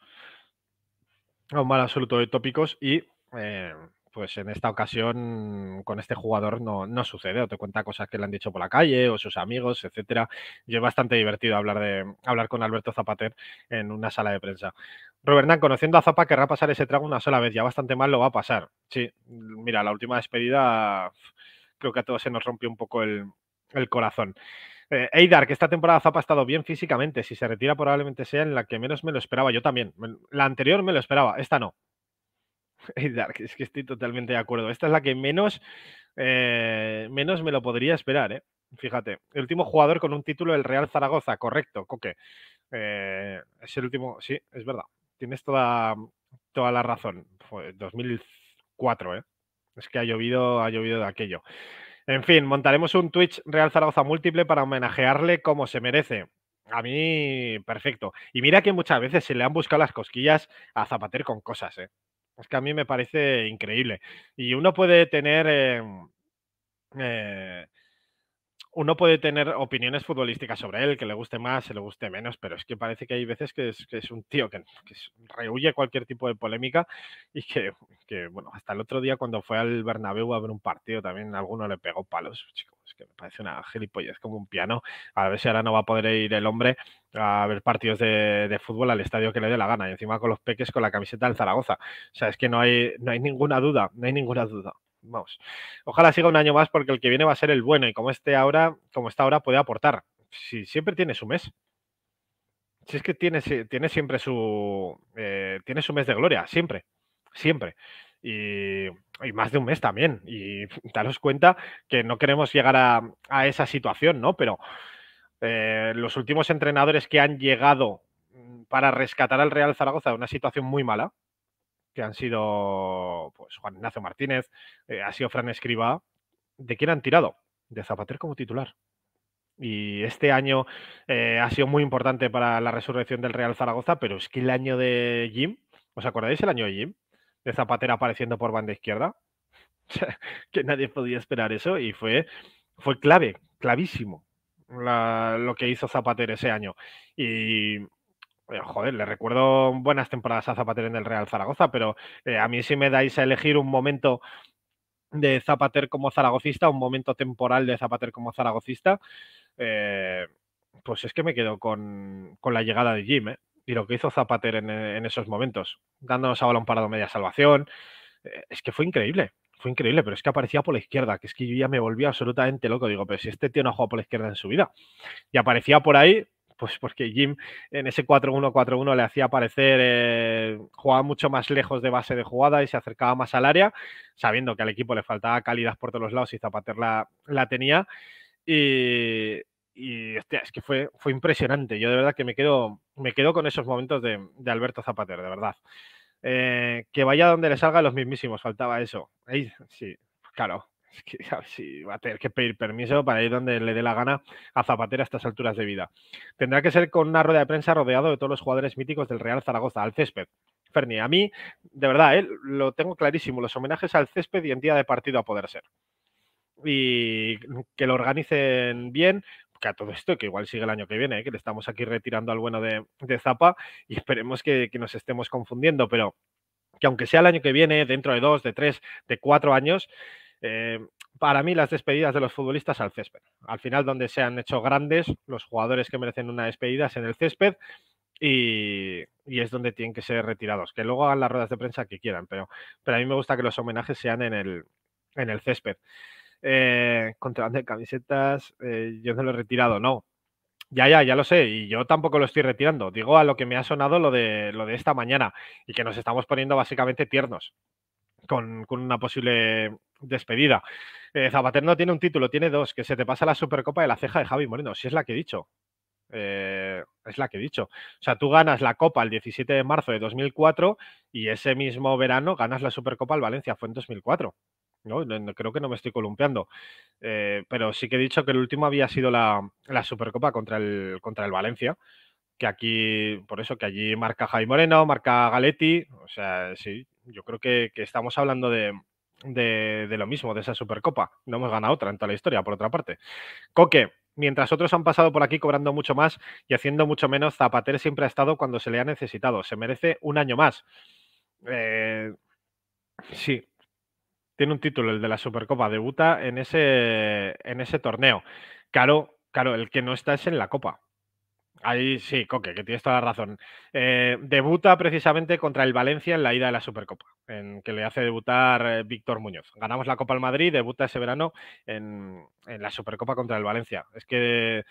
[SPEAKER 1] a un mar absoluto de tópicos y eh, pues en esta ocasión con este jugador no, sucede, o te cuenta cosas que le han dicho por la calle, o sus amigos, etcétera. Y es bastante divertido hablar de hablar con Alberto Zapater en una sala de prensa. Robertán, conociendo a Zapa, querrá pasar ese trago una sola vez, ya bastante mal lo va a pasar. Sí, mira, la última despedida creo que a todos se nos rompió un poco el, el corazón. Eh, Eidar, que esta temporada Zapa ha estado bien físicamente. Si se retira, probablemente sea en la que menos me lo esperaba. Yo también. La anterior me lo esperaba, esta no. Eidar, es que estoy totalmente de acuerdo. Esta es la que menos, eh, menos me lo podría esperar, ¿eh? Fíjate, el último jugador con un título del Real Zaragoza, correcto, Coque. Eh, es el último, sí, es verdad. Tienes toda, toda la razón. Fue 2004, ¿eh? Es que ha llovido, ha llovido de aquello. En fin, montaremos un Twitch Real Zaragoza múltiple para homenajearle como se merece. A mí, perfecto. Y mira que muchas veces se le han buscado las cosquillas a Zapater con cosas, ¿eh? Es que a mí me parece increíble. Y uno puede tener eh, eh, uno puede tener opiniones futbolísticas sobre él, que le guste más, se le guste menos, pero es que parece que hay veces que es, un tío que, rehuye cualquier tipo de polémica y que, bueno, hasta el otro día cuando fue al Bernabéu a ver un partido también alguno le pegó palos, es que me parece una gilipollez como un piano. A ver si ahora no va a poder ir el hombre a ver partidos de, de fútbol al estadio que le dé la gana y encima con los peques con la camiseta del Zaragoza. O sea, es que no hay, no hay ninguna duda, no hay ninguna duda vamos, ojalá siga un año más porque el que viene va a ser el bueno y como este ahora, como está ahora, puede aportar. Si siempre tiene su mes. Si es que tiene, tiene siempre su, eh, tiene su mes de gloria, siempre, siempre. Y, más de un mes también. Y daros cuenta que no queremos llegar a, esa situación, ¿no? Pero eh, los últimos entrenadores que han llegado mm, para rescatar al Real Zaragoza de una situación muy mala, que han sido pues, Juan Ignacio Martínez, eh, ha sido Fran Escriba, ¿de quién han tirado? De Zapater como titular. Y este año eh, ha sido muy importante para la resurrección del Real Zaragoza, pero es que el año de Jim, ¿os acordáis el año de Jim? De Zapater apareciendo por banda izquierda. que nadie podía esperar eso y fue, fue clave, clavísimo lo que hizo Zapater ese año. Y joder, le recuerdo buenas temporadas a Zapater en el Real Zaragoza, pero eh, a mí si me dais a elegir un momento de Zapater como zaragocista, un momento temporal de Zapater como zaragocista, eh, pues es que me quedo con, la llegada de Jim ¿eh? y lo que hizo Zapater en, esos momentos, dándonos a balón parado media salvación. es que fue increíble, fue increíble, pero es que aparecía por la izquierda, que es que yo ya me volví absolutamente loco. Digo, pero si este tío no ha jugado por la izquierda en su vida. Y aparecía por ahí, pues porque Jim en ese 4-1-4-1 le hacía parecer eh, jugaba mucho más lejos de base de jugada y se acercaba más al área, sabiendo que al equipo le faltaba calidad por todos los lados y Zapater la, la tenía. Y, hostia, es que fue, fue impresionante. Yo de verdad que me quedo, me quedo con esos momentos de, Alberto Zapater, de verdad. Eh, que vaya donde le salga los mismísimos, faltaba eso. sí, claro, es que si va a tener que pedir permiso para ir donde le dé la gana a Zapatero a estas alturas de vida. Tendrá que ser con una rueda de prensa rodeado de todos los jugadores míticos del Real Zaragoza, al césped. Ferni, a mí, de verdad, eh, lo tengo clarísimo, los homenajes al césped y en día de partido a poder ser. Y que lo organicen bien, que a todo esto, que igual sigue el año que viene, eh, que le estamos aquí retirando al bueno de, de Zapa y esperemos que, que nos estemos confundiendo, pero que aunque sea el año que viene, dentro de dos, de tres, de cuatro años, eh, para mí las despedidas de los futbolistas al césped. Al final, donde se han hecho grandes, los jugadores que merecen una despedida es en el césped y, es donde tienen que ser retirados. Que luego hagan las ruedas de prensa que quieran, pero, a mí me gusta que los homenajes sean en el, césped. Eh, contrabando de camisetas, eh, yo no lo he retirado, no. Ya, ya, ya lo sé, y yo tampoco lo estoy retirando. Digo a lo que me ha sonado lo de, lo de esta mañana y que nos estamos poniendo básicamente tiernos con, una posible despedida. Eh, Zapatero no tiene un título, tiene dos, que se te pasa la Supercopa de la ceja de Javi Moreno, Sí es la que he dicho. Eh, es la que he dicho. O sea, tú ganas la Copa el 17 de marzo de 2004 y ese mismo verano ganas la Supercopa al Valencia, fue en 2004. creo que no me estoy columpiando. Eh, pero sí que he dicho que el último había sido la, Supercopa contra el, contra el Valencia. Que aquí, por eso que allí marca Javi Moreno, marca Galetti. O sea, sí, yo creo que, estamos hablando de, lo mismo, de esa Supercopa. No hemos ganado otra en toda la historia, por otra parte. Coque, mientras otros han pasado por aquí cobrando mucho más y haciendo mucho menos, Zapater siempre ha estado cuando se le ha necesitado. Se merece un año más. Eh, sí, tiene un título, el de la Supercopa. Debuta en ese, en ese torneo. Claro, claro, el que no está es en la Copa. Ahí sí, Coque, que tienes toda la razón. Eh, debuta precisamente contra el Valencia en la ida de la Supercopa, en que le hace debutar eh, Víctor Muñoz. Ganamos la Copa al Madrid, debuta ese verano en, la Supercopa contra el Valencia. Es que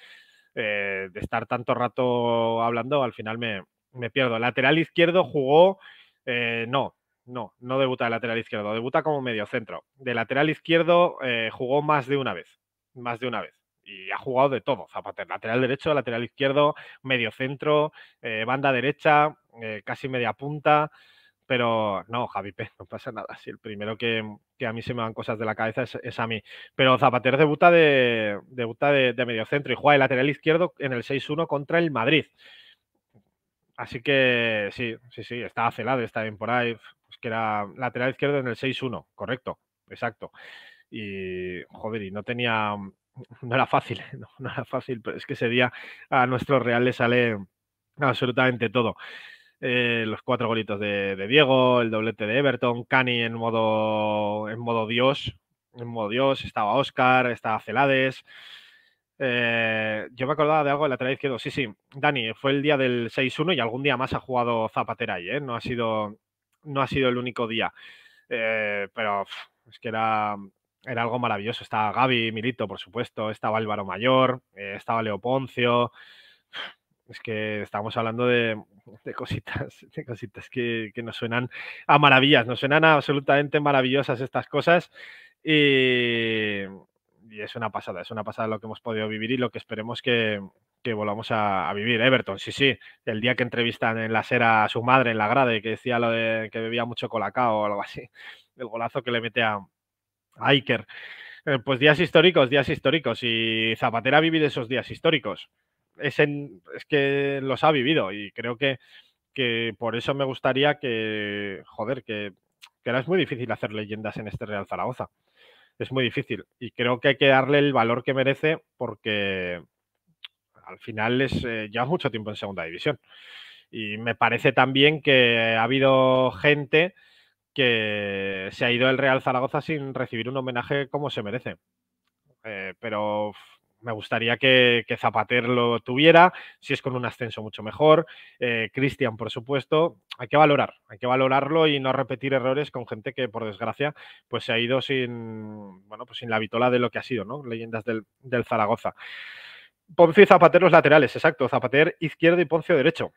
[SPEAKER 1] eh, de estar tanto rato hablando, al final me, me pierdo. Lateral izquierdo jugó, no, no, no debuta de lateral izquierdo, debuta como medio centro. De lateral izquierdo jugó más de una vez, más de una vez y ha jugado de todo, Zapater, lateral derecho, lateral izquierdo, medio centro, eh, banda derecha, eh, casi media punta, pero no, Javi Pérez, no pasa nada, si el primero que, a mí se me van cosas de la cabeza es, a mí, pero Zapatero debuta de, debuta de, de medio centro y juega de lateral izquierdo en el 6-1 contra el Madrid. Así que sí, sí, sí, estaba celado esta temporada, pues que era lateral izquierdo en el 6-1, correcto, exacto. Y, joder, y no tenía, no era fácil, no, era fácil, pero es que ese día a nuestro Real le sale absolutamente todo. Eh, los cuatro golitos de, Diego, el doblete de Everton, Cani en modo, en modo Dios, en modo Dios, estaba Oscar, estaba Celades. Eh, yo me acordaba de algo la lateral izquierdo. Sí, sí, Dani, fue el día del 6-1 y algún día más ha jugado Zapatera ahí, ¿eh? no, ha sido, no ha sido el único día. pero es que era, era algo maravilloso. Estaba Gaby, Milito, por supuesto, estaba Álvaro Mayor, eh, estaba Leo Poncio. Es que estamos hablando de, cositas, de cositas que, nos suenan a maravillas, nos suenan absolutamente maravillosas estas cosas. Y, es una pasada, es una pasada lo que hemos podido vivir y lo que esperemos que, volvamos a, vivir. Everton, sí, sí, el día que entrevistan en la sera a su madre en la grade, que decía lo de que bebía mucho colacao o algo así, el golazo que le mete a, Aiker. Eh, pues días históricos, días históricos. Y Zapatera ha vivido esos días históricos. Es, que los ha vivido y creo que, por eso me gustaría que, joder, que, que ahora es muy difícil hacer leyendas en este Real Zaragoza. Es muy difícil y creo que hay que darle el valor que merece porque al final es eh, mucho tiempo en segunda división. Y me parece también que ha habido gente que se ha ido el Real Zaragoza sin recibir un homenaje como se merece. Eh, pero me gustaría que, Zapater lo tuviera, si es con un ascenso mucho mejor. Eh, Cristian, por supuesto, hay que valorar, hay que valorarlo y no repetir errores con gente que, por desgracia, pues se ha ido sin, bueno, pues sin la vitola de lo que ha sido, ¿no? Leyendas del, del Zaragoza. Poncio y Zapater los laterales, exacto. Zapater izquierdo y Poncio derecho.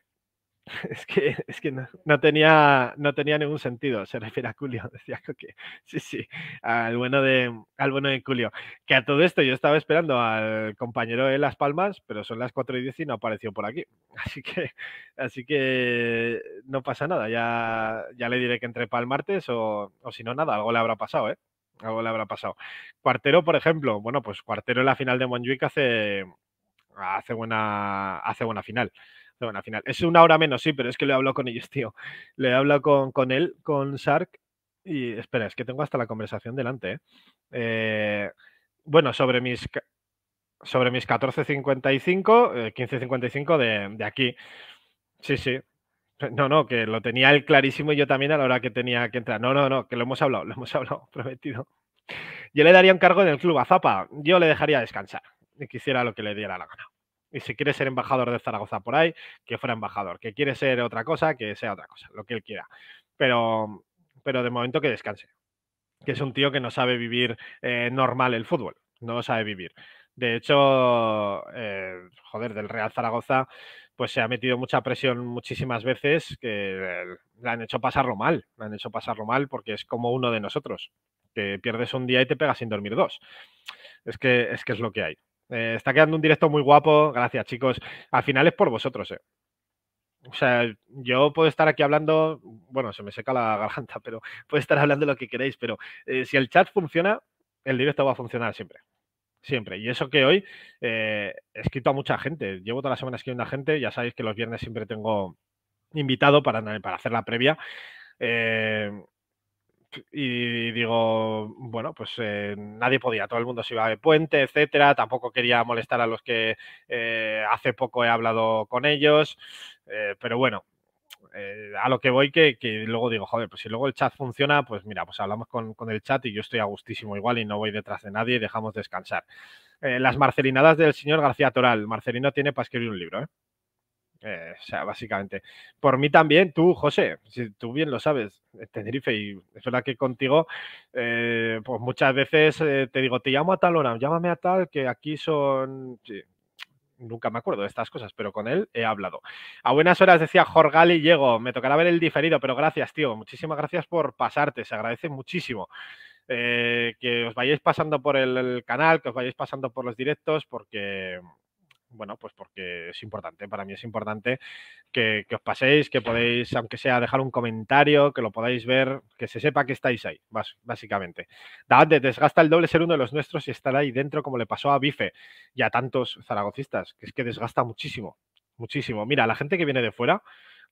[SPEAKER 1] es que, es que no, tenía, no tenía ningún sentido, se refiere a Julio, decía que sí, sí, al bueno, de, al bueno Julio. Que a todo esto yo estaba esperando al compañero de Las Palmas, pero son las 4 y 10 y no apareció por aquí. Así que, así que no pasa nada, ya, ya le diré que entre para el martes o, si no, nada, algo le habrá pasado, ¿eh? Algo le habrá pasado. Cuartero, por ejemplo, bueno, pues Cuartero en la final de Monjuic hace, hace, buena, hace buena final bueno, al final, es una hora menos, sí, pero es que le he hablado con ellos, tío. Le he hablado con, él, con Sark, y espera, es que tengo hasta la conversación delante. ¿eh? Eh, bueno, sobre mis, sobre mis 14.55, 15.55 eh, de, de aquí. Sí, sí. No, no, que lo tenía él clarísimo y yo también a la hora que tenía que entrar. No, no, no, que lo hemos hablado, lo hemos hablado, prometido. Yo le daría un cargo en el club a Zapa. Yo le dejaría descansar quisiera lo que le diera la gana y si quiere ser embajador de Zaragoza por ahí, que fuera embajador, que quiere ser otra cosa, que sea otra cosa, lo que él quiera. Pero, pero de momento que descanse, que es un tío que no sabe vivir eh, normal el fútbol, no sabe vivir. De hecho, eh, joder, del Real Zaragoza, pues se ha metido mucha presión muchísimas veces que le han hecho pasarlo mal, le han hecho pasarlo mal porque es como uno de nosotros, Te pierdes un día y te pegas sin dormir dos. Es que es, que es lo que hay. Eh, está quedando un directo muy guapo. Gracias, chicos. Al final es por vosotros, eh. O sea, yo puedo estar aquí hablando, bueno, se me seca la garganta, pero puedo estar hablando lo que queréis, pero eh, si el chat funciona, el directo va a funcionar siempre. Siempre. Y eso que hoy he escrito a mucha gente. Llevo toda la semana escribiendo a gente. Ya sabéis que los viernes siempre tengo invitado para, para hacer la previa y digo, bueno, pues eh, nadie podía, todo el mundo se iba de puente, etcétera. Tampoco quería molestar a los que eh, hace poco he hablado con ellos, eh, pero bueno. a lo que voy que, luego digo, joder, pues si luego el chat funciona, pues mira, pues hablamos con, con el chat y yo estoy a gustísimo igual y no voy detrás de nadie y dejamos descansar. las marcelinadas del señor García Toral. Marcelino tiene para escribir un libro, ¿eh? Eh, o sea, básicamente. Por mí también, tú, José, si tú bien lo sabes, eh, Tenerife, y es verdad que contigo, eh, pues muchas veces te digo, te llamo a tal hora, llámame a tal, que aquí son. Sí, nunca me acuerdo de estas cosas, pero con él he hablado. A buenas horas decía Jorgali, llego, me tocará ver el diferido, pero gracias, tío, muchísimas gracias por pasarte, se agradece muchísimo. que os vayáis pasando por el canal, que os vayáis pasando por los directos, porque bueno, pues porque es importante, para mí es importante que, os paséis, que podéis, aunque sea dejar un comentario, que lo podáis ver, que se sepa que estáis ahí, básicamente. Dante, desgasta el doble ser uno de los nuestros y estar ahí dentro como le pasó a Bife y a tantos zaragocistas, que es que desgasta muchísimo, muchísimo. Mira, la gente que viene de fuera,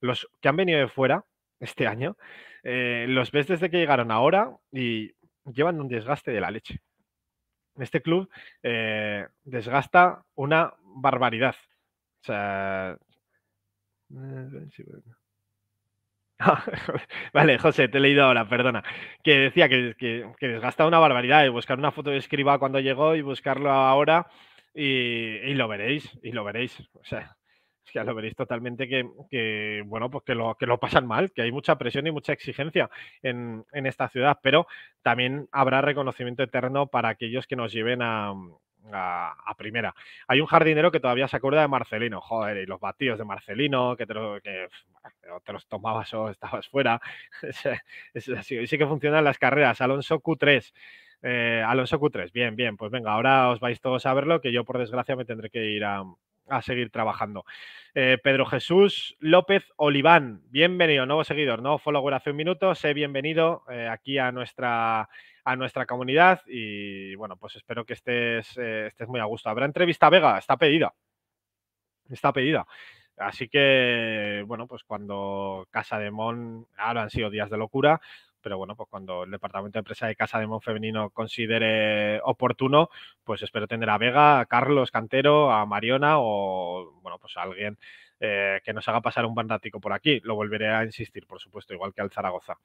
[SPEAKER 1] los que han venido de fuera este año, eh, los ves desde que llegaron ahora y llevan un desgaste de la leche. Este club eh, desgasta una barbaridad. O sea... Eh, ah, vale, José, te he leído ahora, perdona. Que decía que, que, desgasta una barbaridad y buscar una foto de escriba cuando llegó y buscarlo ahora y, lo veréis, y lo veréis. O sea, ya lo veréis totalmente que, bueno, pues que lo, que lo, pasan mal, que hay mucha presión y mucha exigencia en, esta ciudad, pero también habrá reconocimiento eterno para aquellos que nos lleven a, a, primera. Hay un jardinero que todavía se acuerda de Marcelino, joder, y los batidos de Marcelino, que te, te los tomabas o estabas fuera. sí que funcionan las carreras. Alonso Q3. Eh, Alonso Q3, bien, bien, pues venga, ahora os vais todos a verlo, que yo por desgracia me tendré que ir a, seguir trabajando. Eh, Pedro Jesús López Oliván, bienvenido, nuevo seguidor, nuevo follower hace un minuto, sé bienvenido eh, aquí a nuestra a nuestra comunidad y bueno, pues espero que estés, eh, estés muy a gusto. Habrá entrevista a Vega, está pedida. Está pedida. Así que, bueno, pues cuando Casa de Mon, ahora han sido días de locura, pero bueno, pues cuando el Departamento de Empresa de Casa de Mon Femenino considere oportuno, pues espero tener a Vega, a Carlos Cantero, a Mariona o, bueno, pues a alguien eh, que nos haga pasar un bandático por aquí. Lo volveré a insistir, por supuesto, igual que al Zaragoza.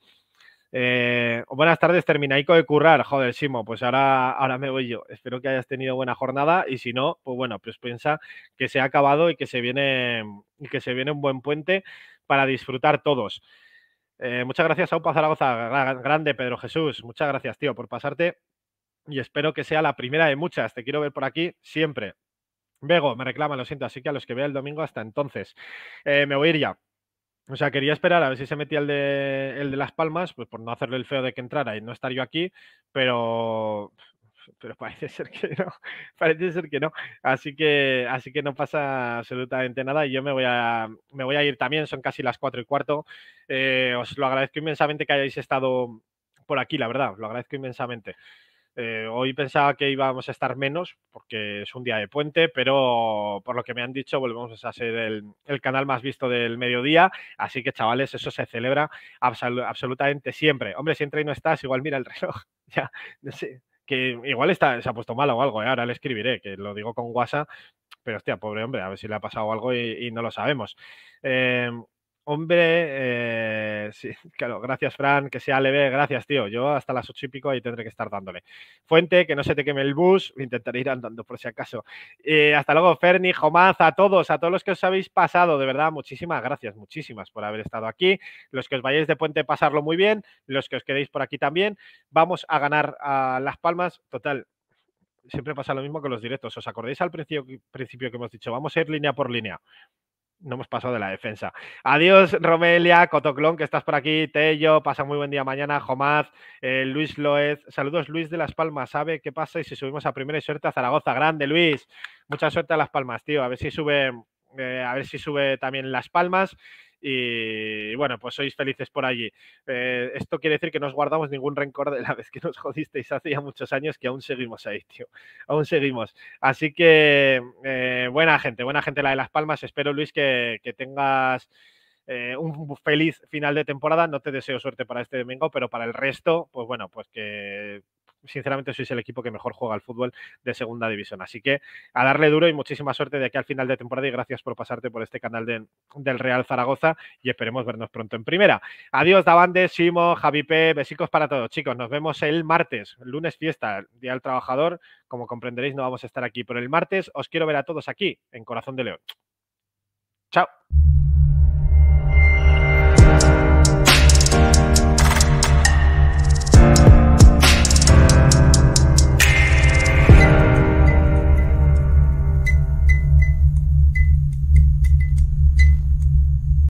[SPEAKER 1] Eh, buenas tardes, terminaico de currar. Joder, Simo, pues ahora, ahora me voy yo. Espero que hayas tenido buena jornada y si no, pues bueno, pues piensa que se ha acabado y que se viene, que se viene un buen puente para disfrutar todos. Eh, muchas gracias, a Aupa Zaragoza. Grande, Pedro Jesús. Muchas gracias, tío, por pasarte y espero que sea la primera de muchas. Te quiero ver por aquí siempre. Vego, me reclama, lo siento, así que a los que vea el domingo hasta entonces. Eh, me voy a ir ya. O sea, quería esperar a ver si se metía el de, el de Las Palmas, pues por no hacerle el feo de que entrara y no estar yo aquí, pero pero parece ser que no, parece ser que no. Así que, así que no pasa absolutamente nada y yo me voy a, me voy a ir también, son casi las cuatro y cuarto. Eh, os lo agradezco inmensamente que hayáis estado por aquí, la verdad, os lo agradezco inmensamente. Eh, hoy pensaba que íbamos a estar menos porque es un día de puente, pero por lo que me han dicho volvemos a ser el, canal más visto del mediodía. Así que chavales, eso se celebra absolutamente siempre. Hombre, si entra y no estás, igual mira el reloj. ya, no sé, que igual está, se ha puesto mal o algo, ¿eh? ahora le escribiré, que lo digo con guasa, pero hostia, pobre hombre, a ver si le ha pasado algo y, no lo sabemos. Em, Hombre, eh, sí, claro, gracias Fran, que sea leve, gracias tío. Yo hasta las ocho y pico ahí tendré que estar dándole. Fuente, que no se te queme el bus, intentaré ir andando por si acaso. Eh, hasta luego, Ferni, Jomaz, a todos, a todos los que os habéis pasado, de verdad, muchísimas gracias, muchísimas por haber estado aquí. Los que os vayáis de puente, pasarlo muy bien, los que os quedéis por aquí también. Vamos a ganar a Las Palmas, total, siempre pasa lo mismo con los directos. ¿Os acordáis al principio, que hemos dicho? Vamos a ir línea por línea no hemos pasado de la defensa. Adiós, Romelia, Cotoclón, que estás por aquí, Tello, pasa muy buen día mañana, Jomaz, eh, Luis Loez, saludos Luis de Las Palmas, sabe qué pasa y si subimos a primera y suerte a Zaragoza, grande Luis, mucha suerte a Las Palmas, tío, a ver si sube, eh, a ver si sube también Las Palmas y bueno, pues sois felices por allí. Eh, esto quiere decir que no os guardamos ningún rencor de la vez que nos jodisteis hace ya muchos años que aún seguimos ahí, tío. Aún seguimos. Así que eh, buena gente, buena gente la de Las Palmas. Espero, Luis, que, tengas... Eh, un feliz final de temporada. No te deseo suerte para este domingo, pero para el resto, pues bueno, pues que sinceramente sois el equipo que mejor juega al fútbol de segunda división. Así que a darle duro y muchísima suerte de aquí al final de temporada y gracias por pasarte por este canal del Real Zaragoza y esperemos vernos pronto en primera. Adiós Davande, Simo, P, besicos para todos chicos. Nos vemos el martes, lunes fiesta, Día del Trabajador. Como comprenderéis no vamos a estar aquí, pero el martes os quiero ver a todos aquí en Corazón de León. Chao.